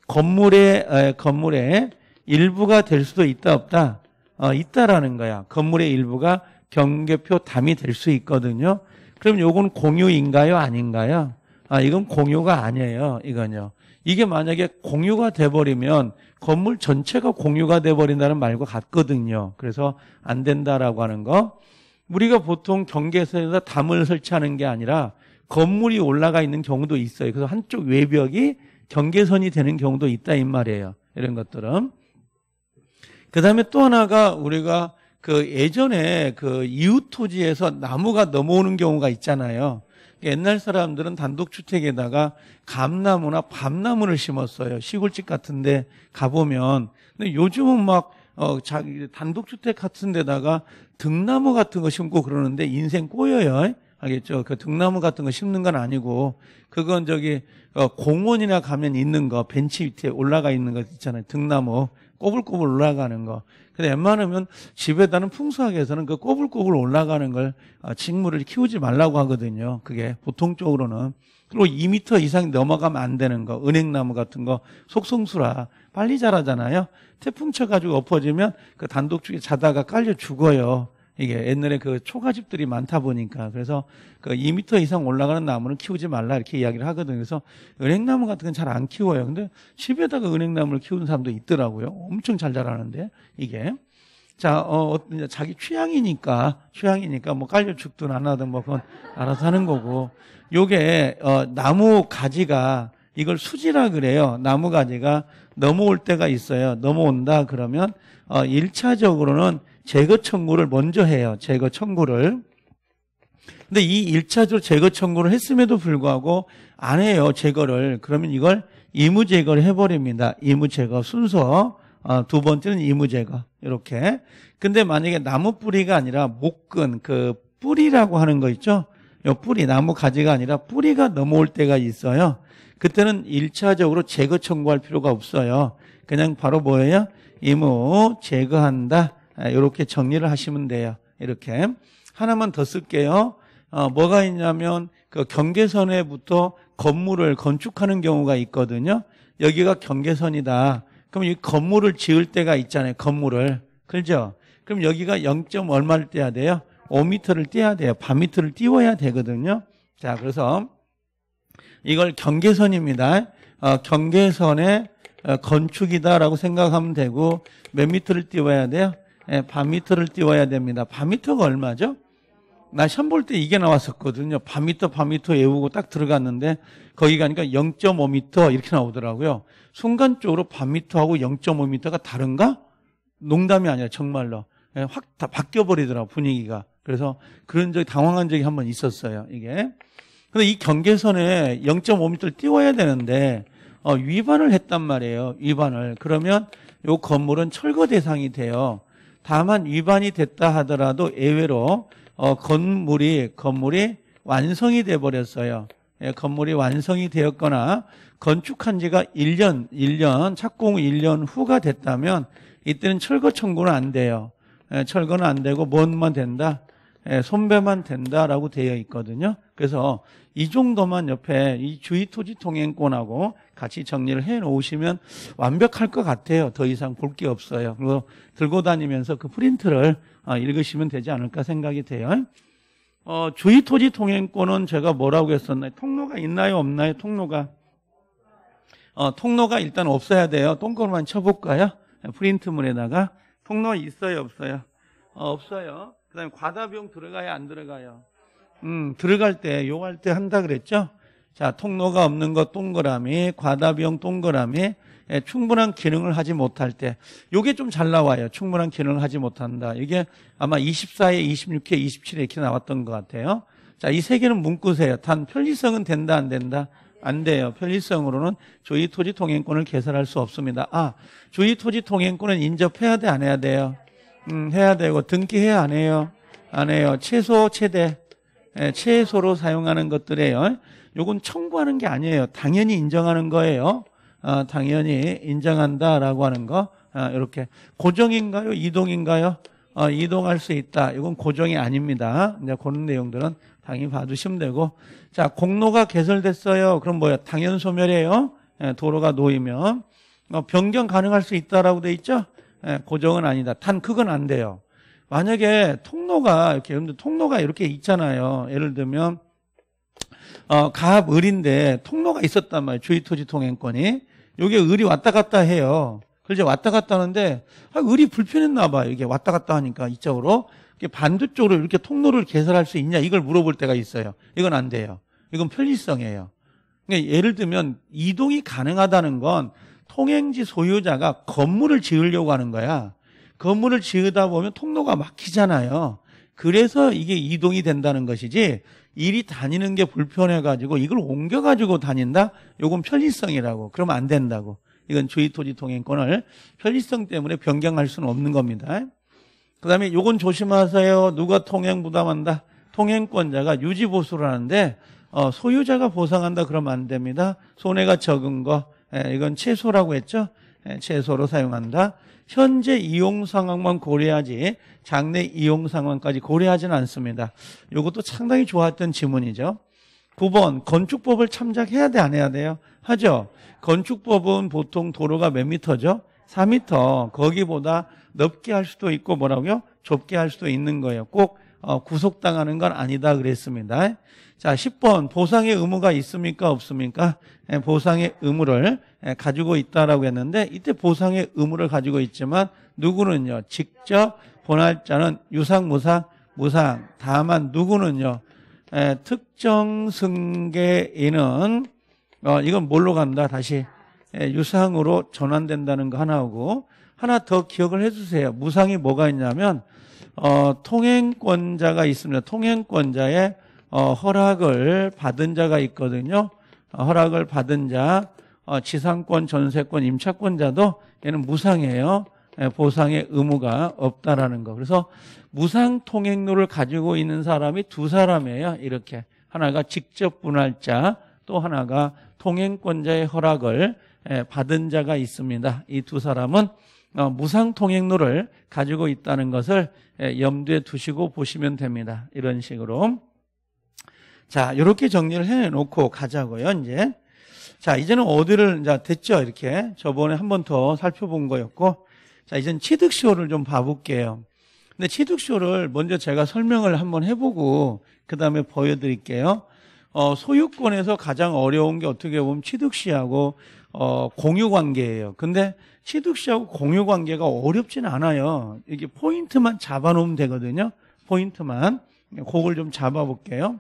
Speaker 1: 건물 에, 건물의 일부가 될 수도 있다 없다. 어, 있다라는 거야. 건물의 일부가 경계표 담이 될 수 있거든요. 그럼 요건 공유인가요, 아닌가요? 아, 이건 공유가 아니에요. 이건요. 이게 만약에 공유가 돼버리면 건물 전체가 공유가 돼버린다는 말과 같거든요. 그래서 안 된다라고 하는 거. 우리가 보통 경계선에서 담을 설치하는 게 아니라 건물이 올라가 있는 경우도 있어요. 그래서 한쪽 외벽이 경계선이 되는 경우도 있다 이 말이에요. 이런 것들은. 그 다음에 또 하나가 우리가 그 예전에 그 이웃 토지에서 나무가 넘어오는 경우가 있잖아요. 옛날 사람들은 단독주택에다가 감나무나 밤나무를 심었어요. 시골집 같은데 가보면. 근데 요즘은 막 어, 자기 단독주택 같은 데다가 등나무 같은 거 심고 그러는데 인생 꼬여요. 알겠죠? 그 등나무 같은 거 심는 건 아니고 그건 저기 어, 공원이나 가면 있는 거 벤치 밑에 올라가 있는 거 있잖아요. 등나무 꼬불꼬불 올라가는 거. 근데 웬만하면 집에다는 풍수학에서는 그 꼬불꼬불 올라가는 걸 아, 직물을 키우지 말라고 하거든요. 그게 보통적으로는. 그리고 2미터 이상 넘어가면 안 되는 거. 은행나무 같은 거. 속성수라 빨리 자라잖아요. 태풍 쳐가지고 엎어지면 그 단독 중에 자다가 깔려 죽어요. 이게 옛날에 그 초가집들이 많다 보니까 그래서 그 2미터 이상 올라가는 나무는 키우지 말라 이렇게 이야기를 하거든요. 그래서 은행나무 같은 건 잘 안 키워요. 근데 집에다가 은행나무를 키우는 사람도 있더라고요. 엄청 잘 자라는데 이게 자, 어, 어 자기 취향이니까, 취향이니까, 뭐, 깔려 죽든 안 하든 뭐, 그건 알아서 하는 거고. 요게, 어, 나무 가지가, 이걸 수지라 그래요. 나무 가지가 넘어올 때가 있어요. 넘어온다 그러면, 어, 일차적으로는 제거 청구를 먼저 해요. 제거 청구를. 근데 이 1차적으로 제거 청구를 했음에도 불구하고 안 해요. 제거를. 그러면 이걸 이무 제거를 해버립니다. 이무 제거 순서. 아, 두 번째는 이무 제거. 이렇게. 근데 만약에 나무 뿌리가 아니라 목근, 그 뿌리라고 하는 거 있죠? 요 뿌리, 나무 가지가 아니라 뿌리가 넘어올 때가 있어요. 그때는 1차적으로 제거 청구할 필요가 없어요. 그냥 바로 뭐예요? 이무 제거한다. 이렇게 예, 정리를 하시면 돼요. 이렇게 하나만 더 쓸게요. 어, 뭐가 있냐면 그 경계선에부터 건물을 건축하는 경우가 있거든요. 여기가 경계선이다. 그럼 이 건물을 지을 때가 있잖아요. 건물을 그죠? 렇 그럼 여기가 0. 얼마를 떼야 돼요? 5미터를 떼야 돼요. 반미터를 띄워야 되거든요. 자, 그래서 이걸 경계선입니다. 어, 경계선의 어, 건축이다라고 생각하면 되고 몇 미터를 띄워야 돼요? 예, 반미터를 띄워야 됩니다. 반미터가 얼마죠? 나 시험 볼때 이게 나왔었거든요. 반미터, 반미터 외우고 딱 들어갔는데 거기 가니까 0.5미터 이렇게 나오더라고요. 순간적으로 반미터하고 0.5미터가 다른가? 농담이 아니라 정말로 예, 확다 바뀌어 버리더라 고 분위기가. 그래서 그런 적이 당황한 적이 한 번 있었어요. 이게. 근데 이 경계선에 0 5미터를 띄워야 되는데 어, 위반을 했단 말이에요. 위반을. 그러면 요 건물은 철거 대상이 돼요. 다만 위반이 됐다 하더라도 예외로 어, 건물이 건물이 완성이 돼 버렸어요. 예, 건물이 완성이 되었거나 건축한 지가 1년, 1년, 착공 1년 후가 됐다면 이때는 철거 청구는 안 돼요. 예, 철거는 안 되고 뭔만 된다. 손배만 예, 된다라고 되어 있거든요. 그래서 이 정도만 옆에 이 주의 토지 통행권하고 같이 정리를 해 놓으시면 완벽할 것 같아요. 더 이상 볼 게 없어요. 그리고 들고 다니면서 그 프린트를 어, 읽으시면 되지 않을까 생각이 돼요. 어, 주의 토지 통행권은 제가 뭐라고 했었나요? 통로가 있나요? 없나요? 통로가. 어, 통로가 일단 없어야 돼요. 똥꼬만 쳐볼까요? 예, 프린트물에다가. 통로 있어요? 없어요? 어, 없어요. 그 다음에 과다 비용 들어가야 안 들어가요? 음, 들어갈 때, 요할 때 한다 그랬죠? 자, 통로가 없는 것 동그라미, 과다 비용 동그라미, 예, 충분한 기능을 하지 못할 때, 요게 좀 잘 나와요. 충분한 기능을 하지 못한다. 이게 아마 24회, 26회, 27회 이렇게 나왔던 것 같아요. 자, 이 세 개는 문구세요. 단 편리성은 된다, 안 된다? 안 돼요. 편리성으로는 조의 토지 통행권을 개설할 수 없습니다. 아, 조의 토지 통행권은 인접해야 돼, 안 해야 돼요? 음, 해야 되고 등기해야 안 해요? 안 해요. 최소 최대 예, 최소로 사용하는 것들에요 요건 청구하는 게 아니에요. 당연히 인정하는 거예요. 아, 당연히 인정한다라고 하는 거. 아, 이렇게 고정인가요? 이동인가요? 아, 이동할 수 있다. 이건 고정이 아닙니다. 이제 그런 내용들은 당연히 봐주시면 되고. 자, 공로가 개설됐어요. 그럼 뭐야? 당연 소멸이에요. 예, 도로가 놓이면 어, 변경 가능할 수 있다라고 돼 있죠? 예, 고정은 아니다. 단 그건 안 돼요. 만약에 통로가 이렇게 여러분들 통로가 이렇게 있잖아요. 예를 들면 어, 갑 을인데 통로가 있었단 말이에요. 주위 토지 통행권이 여기 을이 왔다 갔다 해요. 그래서 왔다 갔다 하는데 아, 을이 불편했나 봐요. 이게 왔다 갔다 하니까 이쪽으로 반대쪽으로 이렇게 통로를 개설할 수 있냐 이걸 물어볼 때가 있어요. 이건 안 돼요. 이건 편리성이에요. 그러니까 예를 들면 이동이 가능하다는 건 통행지 소유자가 건물을 지으려고 하는 거야. 건물을 지으다 보면 통로가 막히잖아요. 그래서 이게 이동이 된다는 것이지 일이 다니는 게 불편해가지고 이걸 옮겨가지고 다닌다? 요건 편리성이라고. 그러면 안 된다고. 이건 주의 토지 통행권을 편리성 때문에 변경할 수는 없는 겁니다. 그 다음에 요건 조심하세요. 누가 통행 부담한다? 통행권자가 유지보수를 하는데 어, 소유자가 보상한다 그러면 안 됩니다. 손해가 적은 거, 예, 이건 최소라고 했죠. 최소로 예, 사용한다. 현재 이용 상황만 고려하지 장래 이용 상황까지 고려하지는 않습니다. 이것도 상당히 좋았던 지문이죠. 9번 건축법을 참작해야 돼 안 해야 돼요? 하죠. 건축법은 보통 도로가 몇 미터죠? 4미터 거기보다 넓게 할 수도 있고 뭐라고요? 좁게 할 수도 있는 거예요. 꼭 어, 구속당하는 건 아니다 그랬습니다. 자, 10번 보상의 의무가 있습니까 없습니까? 예, 보상의 의무를 예, 가지고 있다라고 했는데 이때 보상의 의무를 가지고 있지만 누구는요? 직접 본할자는 유상 무상 무상 다만 누구는요? 예, 특정 승계인은 어, 이건 뭘로 간다 다시 유상으로 전환된다는 거 하나하고 하나 더 기억을 해주세요. 무상이 뭐가 있냐면 어, 통행권자가 있습니다. 통행권자의 어, 허락을 받은 자가 있거든요. 어, 허락을 받은 자, 어, 지상권, 전세권, 임차권자도 얘는 무상이에요. 예, 보상의 의무가 없다라는 거. 그래서 무상 통행료를 가지고 있는 사람이 두 사람이에요. 이렇게 하나가 직접 분할자, 또 하나가 통행권자의 허락을 예, 받은 자가 있습니다. 이 두 사람은 어, 무상 통행료를 가지고 있다는 것을 예, 염두에 두시고 보시면 됩니다. 이런 식으로. 자, 이렇게 정리를 해놓고 가자고요, 이제. 자, 이제는 어디를 이제 됐죠, 이렇게. 저번에 한 번 더 살펴본 거였고. 자, 이젠 취득시효를 좀 봐볼게요. 근데 취득시효를 먼저 제가 설명을 한번 해보고, 그 다음에 보여드릴게요. 어, 소유권에서 가장 어려운 게 어떻게 보면 취득시하고 어, 공유관계예요. 근데 취득시하고 공유관계가 어렵진 않아요. 이게 포인트만 잡아놓으면 되거든요. 포인트만. 그걸 좀 잡아볼게요.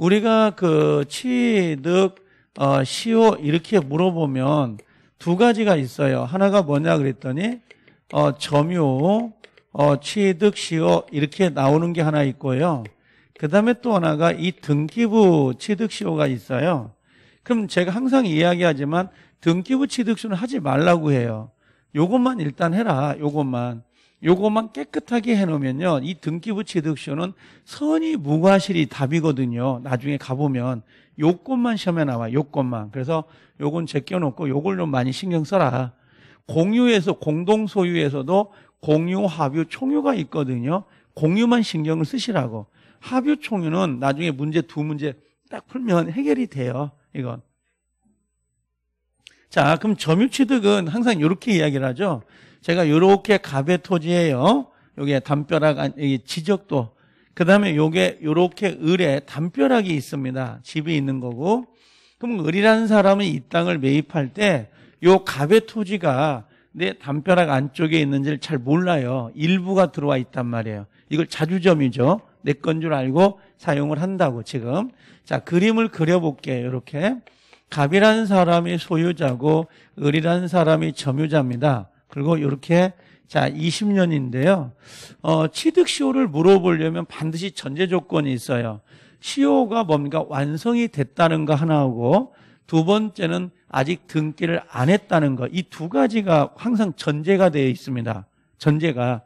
Speaker 1: 우리가 그 취득 어, 시효 이렇게 물어보면 두 가지가 있어요. 하나가 뭐냐 그랬더니 어, 점유, 어, 취득 시효 이렇게 나오는 게 하나 있고요. 그 다음에 또 하나가 이 등기부 취득 시효가 있어요. 그럼 제가 항상 이야기하지만 등기부 취득 시효는 하지 말라고 해요. 요것만 일단 해라. 요것만. 요것만 깨끗하게 해놓으면요. 이 등기부 취득시효는 선이 무과실이 답이거든요. 나중에 가보면 요것만 시험에 나와 요것만. 그래서 요건 제껴놓고 요걸 좀 많이 신경 써라. 공유에서 공동 소유에서도 공유, 합유, 총유가 있거든요. 공유만 신경을 쓰시라고. 합유, 총유는 나중에 문제 두 문제 딱 풀면 해결이 돼요. 이건. 자, 그럼 점유취득은 항상 이렇게 이야기를 하죠. 제가 이렇게 가베토지예요. 여기에 담벼락 여기 지적도 그다음에 요게 요렇게 을에 담벼락이 있습니다. 집이 있는 거고. 그럼 을이라는 사람은 이 땅을 매입할 때요 가베토지가 내 담벼락 안쪽에 있는지를 잘 몰라요. 일부가 들어와 있단 말이에요. 이걸 자주점이죠. 내 건 줄 알고 사용을 한다고 지금. 자, 그림을 그려볼게요. 이렇게. 갑이라는 사람이 소유자고 을이라는 사람이 점유자입니다. 그리고 이렇게 자 20년인데요. 어, 취득 시효를 물어보려면 반드시 전제 조건이 있어요. 시효가 뭡니까 완성이 됐다는 거 하나하고 두 번째는 아직 등기를 안 했다는 거 이 두 가지가 항상 전제가 되어 있습니다. 전제가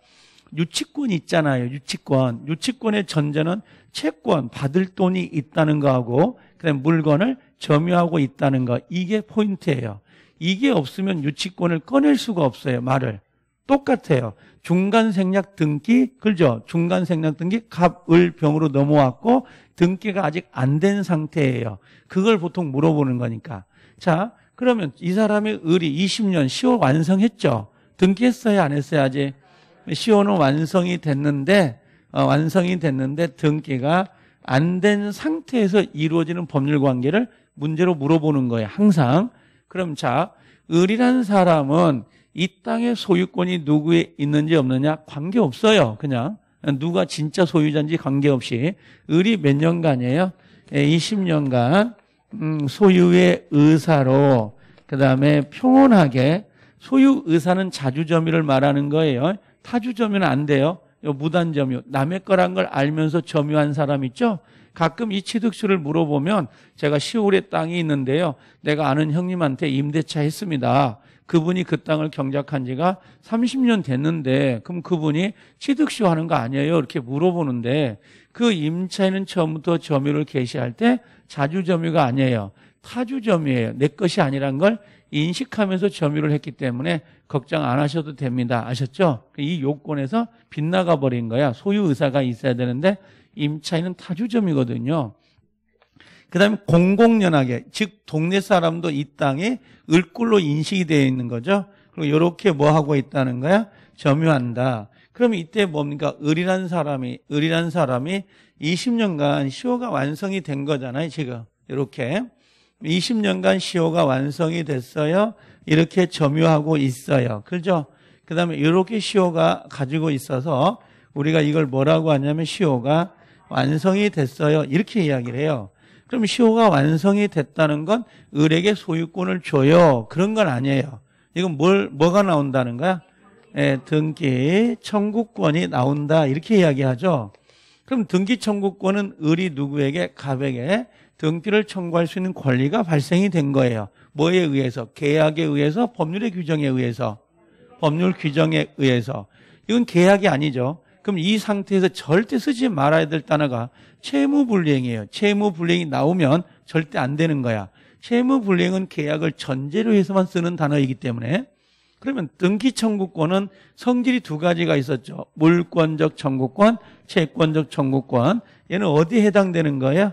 Speaker 1: 유치권 있잖아요. 유치권. 유치권의 전제는 채권 받을 돈이 있다는 거하고 그다음 물건을 점유하고 있다는 거 이게 포인트예요. 이게 없으면 유치권을 꺼낼 수가 없어요. 말을. 똑같아요. 중간 생략 등기, 그죠? 중간 생략 등기 갑, 을, 병으로 넘어왔고 등기가 아직 안 된 상태예요. 그걸 보통 물어보는 거니까. 자, 그러면 이 사람의 을이 20년 1 0 완성했죠? 등기했어요? 안 했어요? 아직? 1 0월 완성이 됐는데, 어, 완성이 됐는데 등기가 안 된 상태에서 이루어지는 법률 관계를 문제로 물어보는 거예요. 항상. 그럼 자, 을이라는 사람은 이 땅의 소유권이 누구에 있는지 없느냐 관계없어요. 그냥 누가 진짜 소유자인지 관계없이 을이 몇 년간이에요? 20년간 예, 음, 소유의 의사로 그 다음에 평온하게 소유 의사는 자주점유를 말하는 거예요. 타주점유는 안 돼요. 무단점유 남의 거란 걸 알면서 점유한 사람 있죠? 가끔 이 취득수를 물어보면 제가 시골에 땅이 있는데요. 내가 아는 형님한테 임대차 했습니다. 그분이 그 땅을 경작한 지가 30년 됐는데 그럼 그분이 취득시 하는 거 아니에요? 이렇게 물어보는데 그 임차인은 처음부터 점유를 개시할 때 자주 점유가 아니에요. 타주 점유예요. 내 것이 아니란 걸 인식하면서 점유를 했기 때문에 걱정 안 하셔도 됩니다. 아셨죠? 이 요건에서 빗나가 버린 거야. 소유 의사가 있어야 되는데 임차인은 타주점이거든요. 그다음에 공공연하게 즉 동네 사람도 이 땅에 을꿀로 인식이 되어 있는 거죠. 그리고 이렇게 뭐 하고 있다는 거야? 점유한다. 그럼 이때 뭡니까? 을이란 사람이 을이란 사람이 20년간 시효가 완성이 된 거잖아요. 지금 이렇게 20년간 시효가 완성이 됐어요. 이렇게 점유하고 있어요. 그죠? 그다음에 이렇게 시효가 가지고 있어서 우리가 이걸 뭐라고 하냐면 시효가 완성이 됐어요. 이렇게 이야기를 해요. 그럼 시효가 완성이 됐다는 건 을에게 소유권을 줘요. 그런 건 아니에요. 이건 뭘 뭐가 나온다는 거야? 예, 등기 청구권이 나온다 이렇게 이야기하죠. 그럼 등기 청구권은 을이 누구에게 갑에게 등기를 청구할 수 있는 권리가 발생이 된 거예요. 뭐에 의해서? 계약에 의해서, 법률의 규정에 의해서, 법률 규정에 의해서. 이건 계약이 아니죠. 그럼 이 상태에서 절대 쓰지 말아야 될 단어가 채무불이행이에요. 채무불이행이 나오면 절대 안 되는 거야. 채무불이행은 계약을 전제로 해서만 쓰는 단어이기 때문에 그러면 등기 청구권은 성질이 두 가지가 있었죠. 물권적 청구권, 채권적 청구권. 얘는 어디에 해당되는 거야?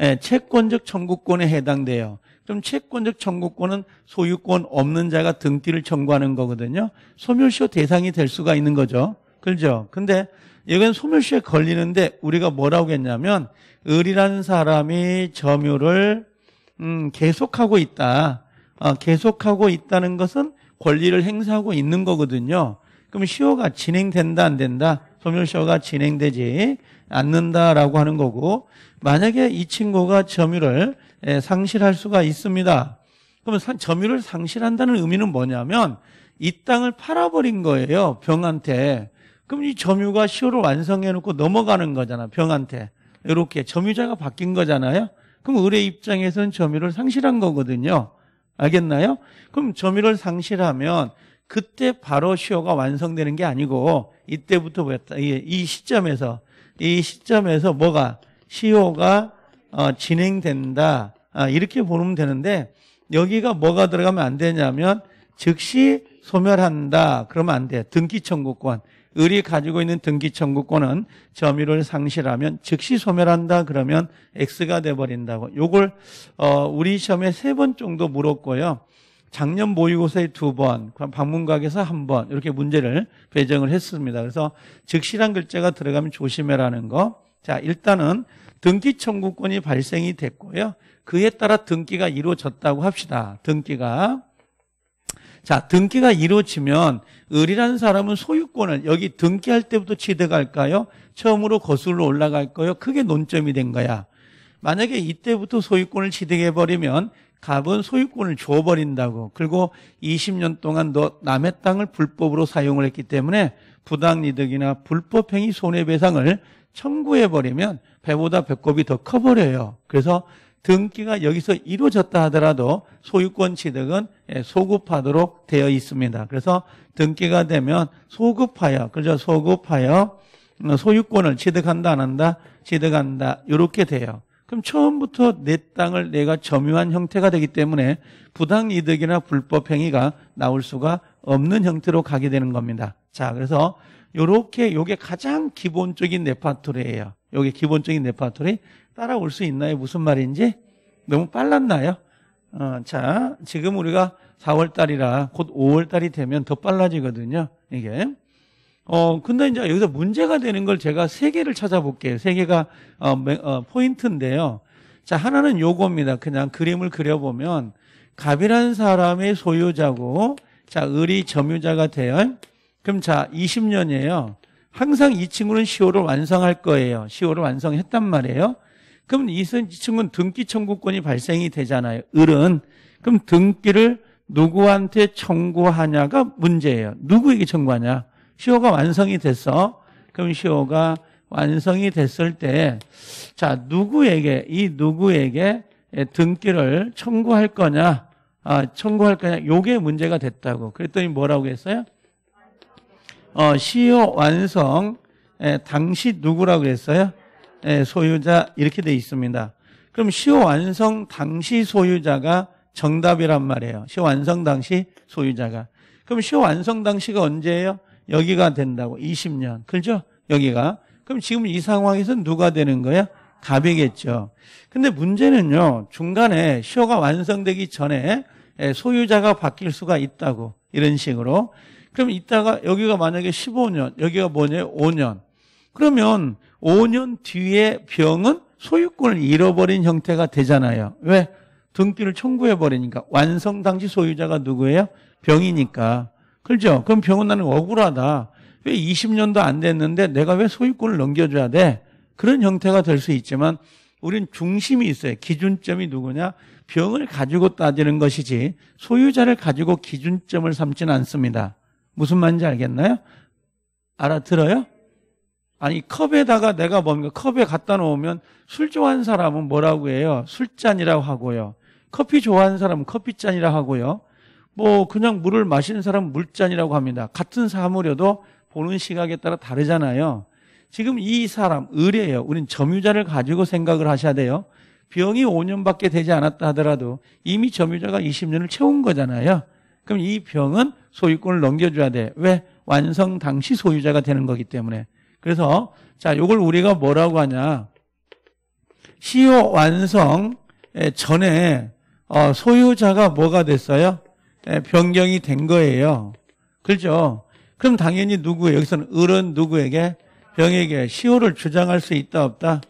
Speaker 1: 예, 채권적 청구권에 해당돼요. 그럼 채권적 청구권은 소유권 없는 자가 등기를 청구하는 거거든요. 소멸시효 대상이 될 수가 있는 거죠. 그죠? 렇 근데 이건 소멸시에 걸리는데 우리가 뭐라고 했냐면 을이라는 사람이 점유를 음, 계속하고 있다. 아, 계속하고 있다는 것은 권리를 행사하고 있는 거거든요. 그럼 시효가 진행된다 안 된다? 소멸시효가 진행되지 않는다라고 하는 거고 만약에 이 친구가 점유를 에, 예, 상실할 수가 있습니다. 그러면 사, 점유를 상실한다는 의미는 뭐냐면 이 땅을 팔아버린 거예요. 병한테. 그럼 이 점유가 시효를 완성해놓고 넘어가는 거잖아, 병한테. 이렇게 점유자가 바뀐 거잖아요. 그럼 의뢰 입장에서는 점유를 상실한 거거든요. 알겠나요? 그럼 점유를 상실하면 그때 바로 시효가 완성되는 게 아니고 이때부터 뭐였다? 이 시점에서 이 시점에서 뭐가 시효가 어, 진행된다 아, 이렇게 보면 되는데 여기가 뭐가 들어가면 안 되냐면 즉시 소멸한다 그러면 안 돼. 등기 청구권. 을이 가지고 있는 등기청구권은 점유를 상실하면 즉시 소멸한다 그러면 X가 돼버린다고. 요걸 어, 우리 시험에 세 번 정도 물었고요. 작년 모의고사에 두 번, 방문각에서 한 번 이렇게 문제를 배정을 했습니다. 그래서 즉시란 글자가 들어가면 조심해라는 거. 자, 일단은 등기 청구권이 발생이 됐고요. 그에 따라 등기가 이루어졌다고 합시다. 등기가 자, 등기가 이루어지면 을이라는 사람은 소유권을 여기 등기할 때부터 취득할까요? 처음으로 거슬러 올라갈까요? 크게 논점이 된 거야. 만약에 이때부터 소유권을 취득해버리면 갑은 소유권을 줘버린다고. 그리고 20년 동안 너 남의 땅을 불법으로 사용을 했기 때문에 부당이득이나 불법행위 손해배상을 청구해버리면 배보다 배꼽이 더 커버려요. 그래서 등기가 여기서 이루어졌다 하더라도 소유권 취득은 예, 소급하도록 되어 있습니다. 그래서 등기가 되면 소급하여, 그죠? 소급하여 음, 소유권을 취득한다, 안 한다, 취득한다, 이렇게 돼요. 그럼 처음부터 내 땅을 내가 점유한 형태가 되기 때문에 부당이득이나 불법행위가 나올 수가 없는 형태로 가게 되는 겁니다. 자, 그래서 이렇게이게 가장 기본적인 네파토리예요. 여기 기본적인 레파토리 따라올 수 있나요? 무슨 말인지 너무 빨랐나요? 어, 자, 지금 우리가 4월달이라 곧 5월달이 되면 더 빨라지거든요. 이게. 어, 근데 이제 여기서 문제가 되는 걸 제가 세 개를 찾아볼게요. 세 개가, 어, 어, 포인트인데요. 자, 하나는 요겁니다. 그냥 그림을 그려보면, 갑이라는 사람의 소유자고, 자, 을이 점유자가 되어, 그럼 자, 20년이에요. 항상 이 친구는 시호를 완성할 거예요. 시호를 완성했단 말이에요. 그럼 이 친구는 등기 청구권이 발생이 되잖아요. 을은 그럼 등기를 누구한테 청구하냐가 문제예요. 누구에게 청구하냐? 시호가 완성이 됐어. 그럼 시호가 완성이 됐을 때, 자, 누구에게, 이 누구에게 등기를 청구할 거냐, 아, 청구할 거냐, 요게 문제가 됐다고. 그랬더니 뭐라고 했어요? 어, c e 완성 에, 당시 누구라고 했어요? 에, 소유자 이렇게 돼 있습니다. 그럼 시효 완성 당시 소유자가 정답이란 말이에요. 시효 완성 당시 소유자가. 그럼 시효 완성 당시가 언제예요? 여기가 된다고 20년. 그렇죠? 여기가. 그럼 지금 이 상황에서 누가 되는 거야? 갑이겠죠. 근데 문제는요. 중간에 시효가 완성되기 전에 소유자가 바뀔 수가 있다고. 이런 식으로. 그럼 이따가 여기가 만약에 15년, 여기가 뭐냐? 5년. 그러면 5년 뒤에 병은 소유권을 잃어버린 형태가 되잖아요. 왜? 등기를 청구해버리니까. 완성 당시 소유자가 누구예요? 병이니까. 그렇죠? 그럼 병은 나는 억울하다. 왜 20년도 안 됐는데 내가 왜 소유권을 넘겨줘야 돼? 그런 형태가 될 수 있지만 우린 중심이 있어요. 기준점이 누구냐? 병을 가지고 따지는 것이지 소유자를 가지고 기준점을 삼지는 않습니다. 무슨 말인지 알겠나요? 알아들어요? 아니 컵에다가 내가 뭡니까 컵에 갖다 놓으면 술 좋아하는 사람은 뭐라고 해요? 술잔이라고 하고요. 커피 좋아하는 사람은 커피잔이라 고 하고요. 뭐 그냥 물을 마시는 사람은 물잔이라고 합니다. 같은 사물여도 보는 시각에 따라 다르잖아요. 지금 이 사람 의뢰예요. 우린 점유자를 가지고 생각을 하셔야 돼요. 병이 5년밖에 되지 않았다 하더라도 이미 점유자가 20년을 채운 거잖아요. 그럼 이 병은 소유권을 넘겨줘야 돼. 왜? 완성 당시 소유자가 되는 거기 때문에. 그래서 자, 이걸 우리가 뭐라고 하냐? 시효 완성 전에 어, 소유자가 뭐가 됐어요? 변경이 된 거예요. 그렇죠? 그럼 당연히 누구 여기서는 을은 누구에게 병에게 시효를 주장할 수 있다 없다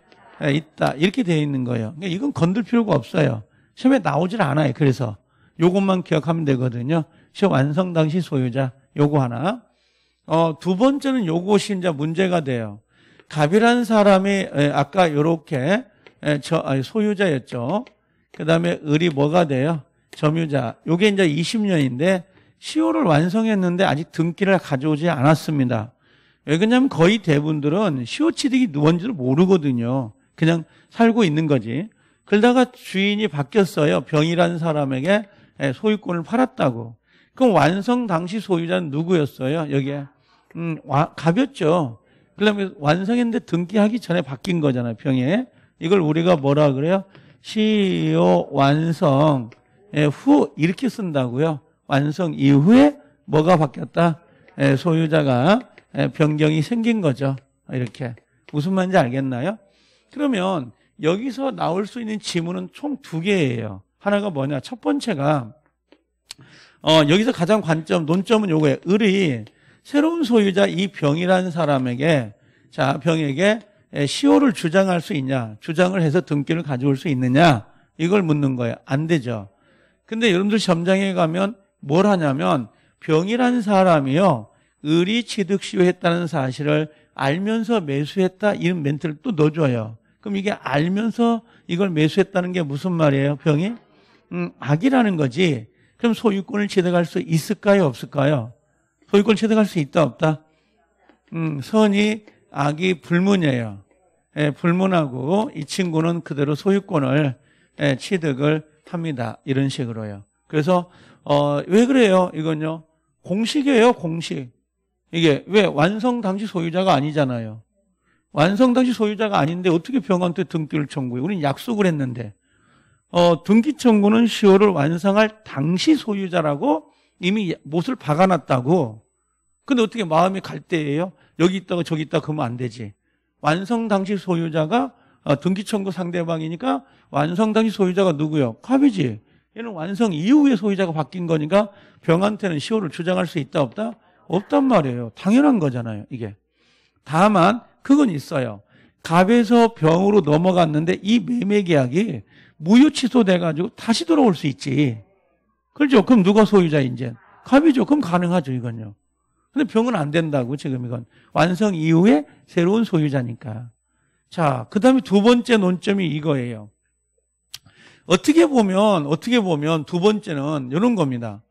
Speaker 1: 있다 이렇게 되어 있는 거예요. 그러니까 이건 건들 필요가 없어요. 처음에 나오질 않아요. 그래서 요것만 기억하면 되거든요. 시험 완성 당시 소유자 요거 하나. 어, 두 번째는 요것이 이제 문제가 돼요. 갑이라는 사람이 아까 요렇게 저 소유자였죠. 그다음에 을이 뭐가 돼요? 점유자. 요게 이제 20년인데 시효를 완성했는데 아직 등기를 가져오지 않았습니다. 왜 그러냐면 거의 대부분들은 시효 취득이 누군지를 모르거든요. 그냥 살고 있는 거지. 그러다가 주인이 바뀌었어요. 병이라는 사람에게 예, 소유권을 팔았다고. 그럼 완성 당시 소유자는 누구였어요? 여기에 음, 와, 가볍죠. 그러면 완성했는데 등기하기 전에 바뀐 거잖아요. 병에 이걸 우리가 뭐라 그래요? 시효 e 완성 예, 후 이렇게 쓴다고요. 완성 이후에 뭐가 바뀌었다? 예, 소유자가 변경이 생긴 거죠. 이렇게 무슨 말인지 알겠나요? 그러면 여기서 나올 수 있는 지문은 총 두 개예요. 하나가 뭐냐? 첫 번째가 어, 여기서 가장 관점 논점은 요거예요. 을이 새로운 소유자 이 병이라는 사람에게 자 병에게 시효를 주장할 수 있냐, 주장을 해서 등기를 가져올 수 있느냐 이걸 묻는 거예요. 안 되죠. 근데 여러분들 점장에 가면 뭘 하냐면 병이라는 사람이요 을이 취득시효했다는 사실을 알면서 매수했다 이런 멘트를 또 넣어줘요. 그럼 이게 알면서 이걸 매수했다는 게 무슨 말이에요? 병이 음, 악이라는 거지. 그럼 소유권을 취득할 수 있을까요? 없을까요? 소유권 취득할 수 있다? 없다? 음, 선이 악이 불문이에요. 예, 불문하고 이 친구는 그대로 소유권을 예, 취득을 합니다. 이런 식으로요. 그래서 어, 왜 그래요? 이건요. 공식이에요, 공식. 이게 왜 완성 당시 소유자가 아니잖아요. 완성 당시 소유자가 아닌데 어떻게 병한테 등기를 청구해? 요 우린 약속을 했는데. 어, 등기청구는 시효를 완성할 당시 소유자라고 이미 못을 박아놨다고. 근데 어떻게 마음이 갈 때예요? 여기 있다가 저기 있다 그러면 안 되지. 완성 당시 소유자가 어, 등기청구 상대방이니까 완성 당시 소유자가 누구요? 카비지 얘는 완성 이후에 소유자가 바뀐 거니까 병한테는 시효를 주장할 수 있다 없다? 없단 말이에요. 당연한 거잖아요. 이게. 다만 그건 있어요. 갑에서 병으로 넘어갔는데 이 매매 계약이 무효 취소돼가지고 다시 돌아올 수 있지. 그렇죠? 그럼 누가 소유자 이제? 갑이죠. 그럼 가능하죠, 이건요. 근데 병은 안 된다고, 지금 이건. 완성 이후에 새로운 소유자니까. 자, 그 다음에 두 번째 논점이 이거예요. 어떻게 보면, 어떻게 보면 두 번째는 이런 겁니다.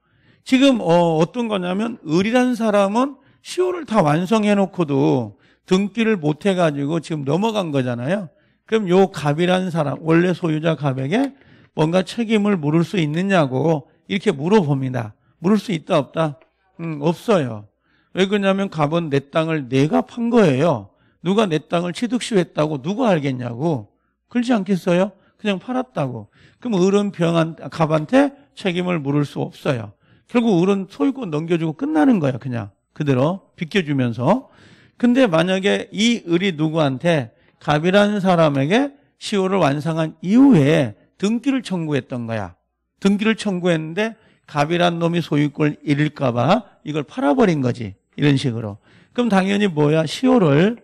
Speaker 1: 지금, 어, 어떤 거냐면, 을이라는 사람은 시호를 다 완성해놓고도 등기를 못해가지고 지금 넘어간 거잖아요. 그럼 요 갑이라는 사람, 원래 소유자 갑에게 뭔가 책임을 물을 수 있느냐고 이렇게 물어봅니다. 물을 수 있다 없다? 음, 없어요. 왜 그러냐면 갑은 내 땅을 내가 판 거예요. 누가 내 땅을 취득시했다고 누가 알겠냐고. 그렇지 않겠어요? 그냥 팔았다고. 그럼 을은 병한 갑한테 책임을 물을 수 없어요. 결국 을은 소유권 넘겨주고 끝나는 거야 그냥 그대로 비켜주면서. 근데 만약에 이 을이 누구한테 갑이라는 사람에게 시효를 완성한 이후에 등기를 청구했던 거야. 등기를 청구했는데 갑이란 놈이 소유권을 잃을까 봐 이걸 팔아버린 거지. 이런 식으로. 그럼 당연히 뭐야? 시효를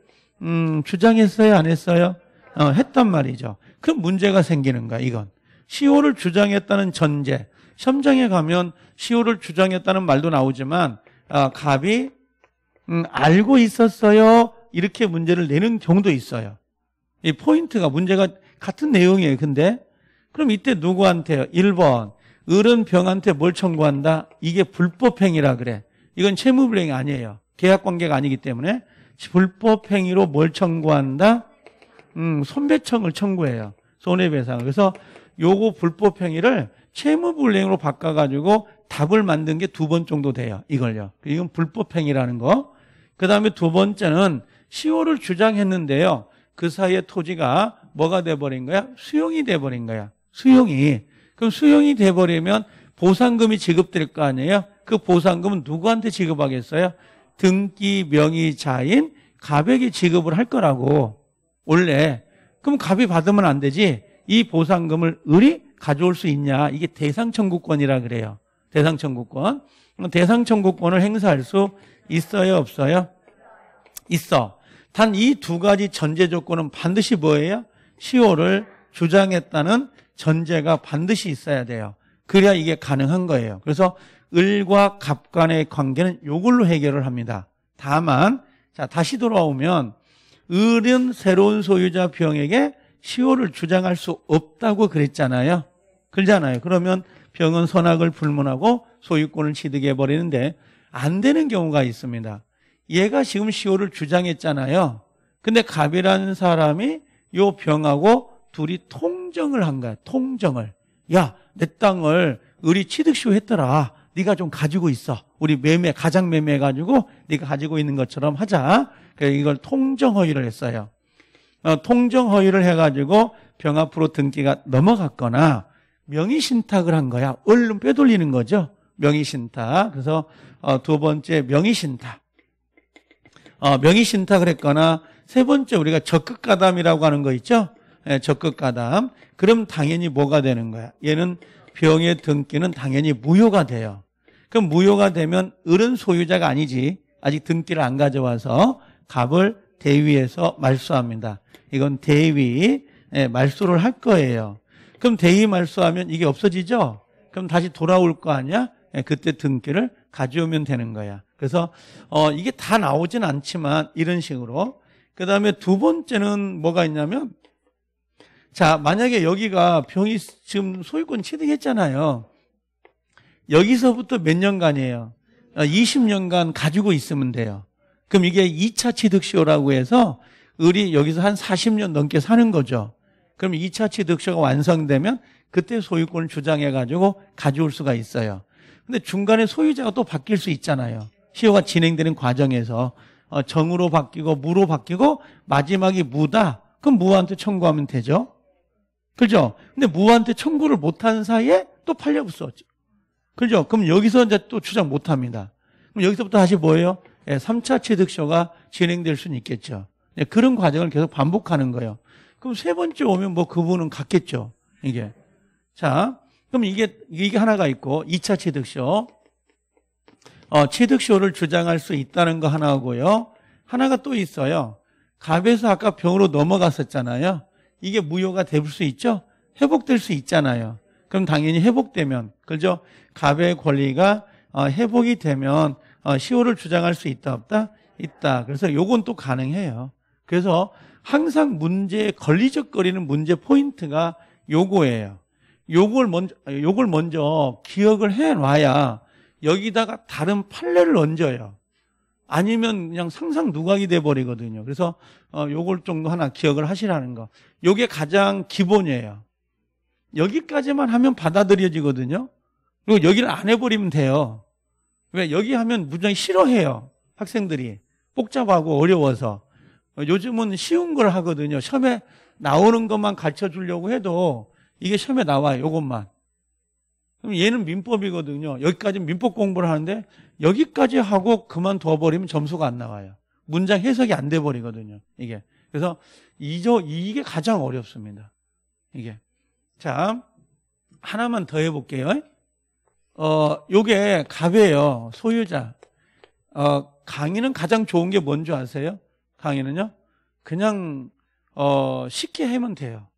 Speaker 1: 음, 주장했어요? 안 했어요? 어, 했단 말이죠. 그럼 문제가 생기는 거야, 이건. 시효를 주장했다는 전제. 시험장에 가면 시효를 주장했다는 말도 나오지만 아, 갑이 음, 알고 있었어요. 이렇게 문제를 내는 경우도 있어요. 이 포인트가 문제가 같은 내용이에요. 근데 그럼 이때 누구한테요? 1번. 을은 병한테 뭘 청구한다? 이게 불법행위라 그래. 이건 채무불행이 아니에요. 계약관계가 아니기 때문에 불법행위로 뭘 청구한다? 음, 손배청을 청구해요. 손해배상. 그래서 요거 불법행위를 채무불행으로 바꿔가지고 답을 만든 게 두 번 정도 돼요. 이걸요. 이건 불법행위라는 거. 그 다음에 두 번째는 시효를 주장했는데요. 그 사이에 토지가 뭐가 돼버린 거야? 수용이 돼버린 거야. 수용이. 그럼 수용이 돼버리면 보상금이 지급될 거 아니에요? 그 보상금은 누구한테 지급하겠어요? 등기 명의자인 갑에게 지급을 할 거라고 원래 그럼 갑이 받으면 안 되지 이 보상금을 을이 가져올 수 있냐 이게 대상청구권이라 그래요 대상청구권 대상청구권을 행사할 수 있어요 없어요? 있어 단이두 가지 전제 조건은 반드시 뭐예요? 시효를 주장했다는 전제가 반드시 있어야 돼요. 그래야 이게 가능한 거예요. 그래서 을과 갑 간의 관계는 이걸로 해결을 합니다. 다만 자 다시 돌아오면 을은 새로운 소유자 병에게 시효를 주장할 수 없다고 그랬잖아요. 그러잖아요. 그러면 병은 선악을 불문하고 소유권을 취득해 버리는데 안 되는 경우가 있습니다. 얘가 지금 시호를 주장했잖아요. 근데 갑이라는 사람이 요 병하고 둘이 통정을 한 거야. 통정을. 야, 내 땅을 우리 취득시효 했더라. 네가 좀 가지고 있어. 우리 매매 가장 매매해 가지고 네가 가지고 있는 것처럼 하자. 그래서 이걸 통정 허위를 했어요. 어, 통정 허위를 해 가지고 병 앞으로 등기가 넘어갔거나 명의 신탁을 한 거야. 얼른 빼돌리는 거죠. 명의 신탁. 그래서 어, 두 번째 명의 신탁. 어, 명의 신탁을 했거나 세 번째 우리가 적극 가담이라고 하는 거 있죠? 예, 적극 가담. 그럼 당연히 뭐가 되는 거야? 얘는 병의 등기는 당연히 무효가 돼요. 그럼 무효가 되면 을은 소유자가 아니지. 아직 등기를 안 가져와서 갑을 대위에서 말소합니다. 이건 대위 예, 말소를 할 거예요. 그럼 대위 말소하면 이게 없어지죠? 그럼 다시 돌아올 거 아니야? 예, 그때 등기를 가져오면 되는 거야. 그래서 어 이게 다 나오진 않지만 이런 식으로 그다음에 두 번째는 뭐가 있냐면 자, 만약에 여기가 병이 지금 소유권 취득했잖아요. 여기서부터 몇 년간이에요? 20년간 어, 가지고 있으면 돼요. 그럼 이게 2차 취득시효라고 해서 을이 여기서 한 40년 넘게 사는 거죠. 그럼 2차 취득시효가 완성되면 그때 소유권을 주장해가지고 가져올 수가 있어요. 근데 중간에 소유자가 또 바뀔 수 있잖아요. 시효가 진행되는 과정에서 어, 정으로 바뀌고 무로 바뀌고 마지막이 무다. 그럼 무한테 청구하면 되죠. 그죠? 근데 무한테 청구를 못한 사이에 또 팔려붙었죠. 그죠? 그럼 여기서 이제 또 주장 못 합니다. 그럼 여기서부터 다시 뭐예요? 예, 3차 취득쇼가 진행될 수는 있겠죠. 예, 그런 과정을 계속 반복하는 거예요. 그럼 세 번째 오면 뭐 그분은 갔겠죠 이게. 자, 그럼 이게 이게 하나가 있고 2차 취득쇼. 어, 취득쇼를 주장할 수 있다는 거 하나고요. 하나가 또 있어요. 갑에서 아까 병으로 넘어갔었잖아요. 이게 무효가 될 수 있죠? 회복될 수 있잖아요. 그럼 당연히 회복되면 그죠? 갑의 권리가 어, 회복이 되면 어, 시효를 주장할 수 있다 없다? 있다. 그래서 요건 또 가능해요. 그래서 항상 문제에 걸리적거리는 문제 포인트가 요거예요. 요걸 먼저 요걸 먼저 기억을 해 놔야 여기다가 다른 판례를 얹어요. 아니면 그냥 상상 누각이 돼 버리거든요. 그래서 어 요걸 정도 하나 기억을 하시라는 거. 요게 가장 기본이에요. 여기까지만 하면 받아들여지거든요. 그리고 여기를 안 해버리면 돼요. 왜 여기 하면 무장히 싫어해요. 학생들이 복잡하고 어려워서 요즘은 쉬운 걸 하거든요. 처음에 나오는 것만 가르쳐 주려고 해도 이게 시험에 나와요. 이것만. 그럼 얘는 민법이거든요. 여기까지 민법 공부를 하는데 여기까지 하고 그만둬버리면 점수가 안 나와요. 문장 해석이 안 돼버리거든요. 이게. 그래서 이저 이게 가장 어렵습니다. 이게. 자, 하나만 더 해볼게요. 어, 요게 갑이에요. 소유자. 어, 강의는 가장 좋은 게 뭔지 아세요? 강의는요? 그냥, 어, 쉽게 하면 돼요.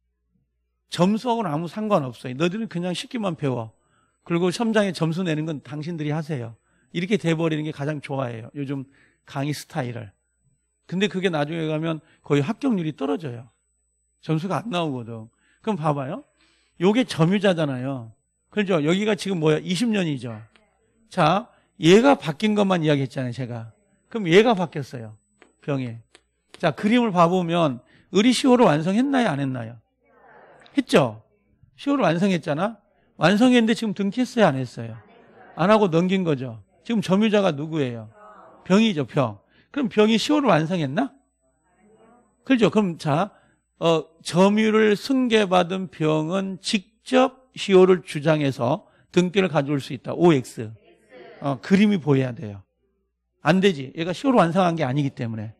Speaker 1: 점수하고는 아무 상관없어요. 너희들은 그냥 쉽게만 배워. 그리고 첨장에 점수 내는 건 당신들이 하세요. 이렇게 돼버리는 게 가장 좋아해요. 요즘 강의 스타일을. 근데 그게 나중에 가면 거의 합격률이 떨어져요. 점수가 안 나오거든. 그럼 봐봐요. 요게 점유자잖아요. 그죠? 여기가 지금 뭐야? 20년이죠. 자, 얘가 바뀐 것만 이야기했잖아요, 제가. 그럼 얘가 바뀌었어요. 병에. 자, 그림을 봐보면 의리시오를 완성했나요, 안 했나요? 했죠? 시험을 완성했잖아? 완성했는데 지금 등기했어요? 안 했어요? 안 하고 넘긴 거죠? 지금 점유자가 누구예요? 병이죠, 병. 그럼 병이 시험을 완성했나? 그렇죠. 그럼 자, 어, 점유를 승계받은 병은 직접 시효를 주장해서 등기를 가져올 수 있다. OX. 어, 그림이 보여야 돼요. 안 되지. 얘가 시효를 완성한 게 아니기 때문에.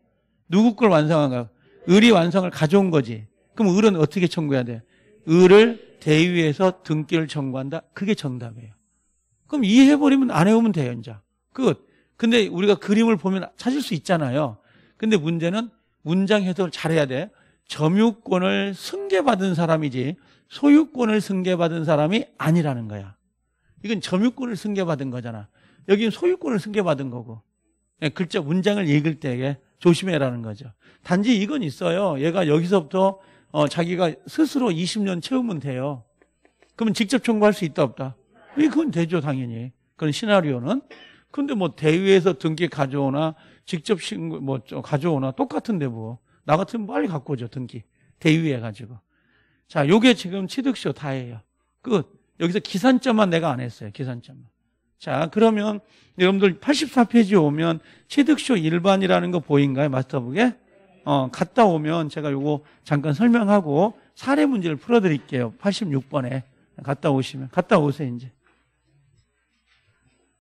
Speaker 1: 누구 걸 완성한 거야? 을이 완성을 가져온 거지. 그럼 을은 어떻게 청구해야 돼? 을을 대위에서 등기를 청구한다. 그게 정답이에요. 그럼 이해해버리면 안 해오면 돼요, 이제. 끝. 근데 우리가 그림을 보면 찾을 수 있잖아요. 근데 문제는 문장 해석을 잘해야 돼. 점유권을 승계받은 사람이지 소유권을 승계받은 사람이 아니라는 거야. 이건 점유권을 승계받은 거잖아. 여기는 소유권을 승계받은 거고. 예, 글자 문장을 읽을 때에 조심해라는 거죠. 단지 이건 있어요. 얘가 여기서부터 어, 자기가 스스로 20년 채우면 돼요. 그러면 직접 청구할 수 있다 없다? 예, 그건 되죠 당연히. 그런 시나리오는. 근데 뭐 대위에서 등기 가져오나 직접 신고 뭐 가져오나 똑같은데 뭐. 나 같으면 빨리 갖고 오죠 등기. 대위해 가지고. 자, 요게 지금 취득시효 다예요. 끝. 여기서 기산점만 내가 안 했어요. 기산점만. 자, 그러면 여러분들 84페이지 오면 취득시효 일반이라는 거 보인가요? 마스터북에? 어, 갔다 오면 제가 요거 잠깐 설명하고 사례 문제를 풀어드릴게요. 86번에 갔다 오시면 갔다 오세요 이제.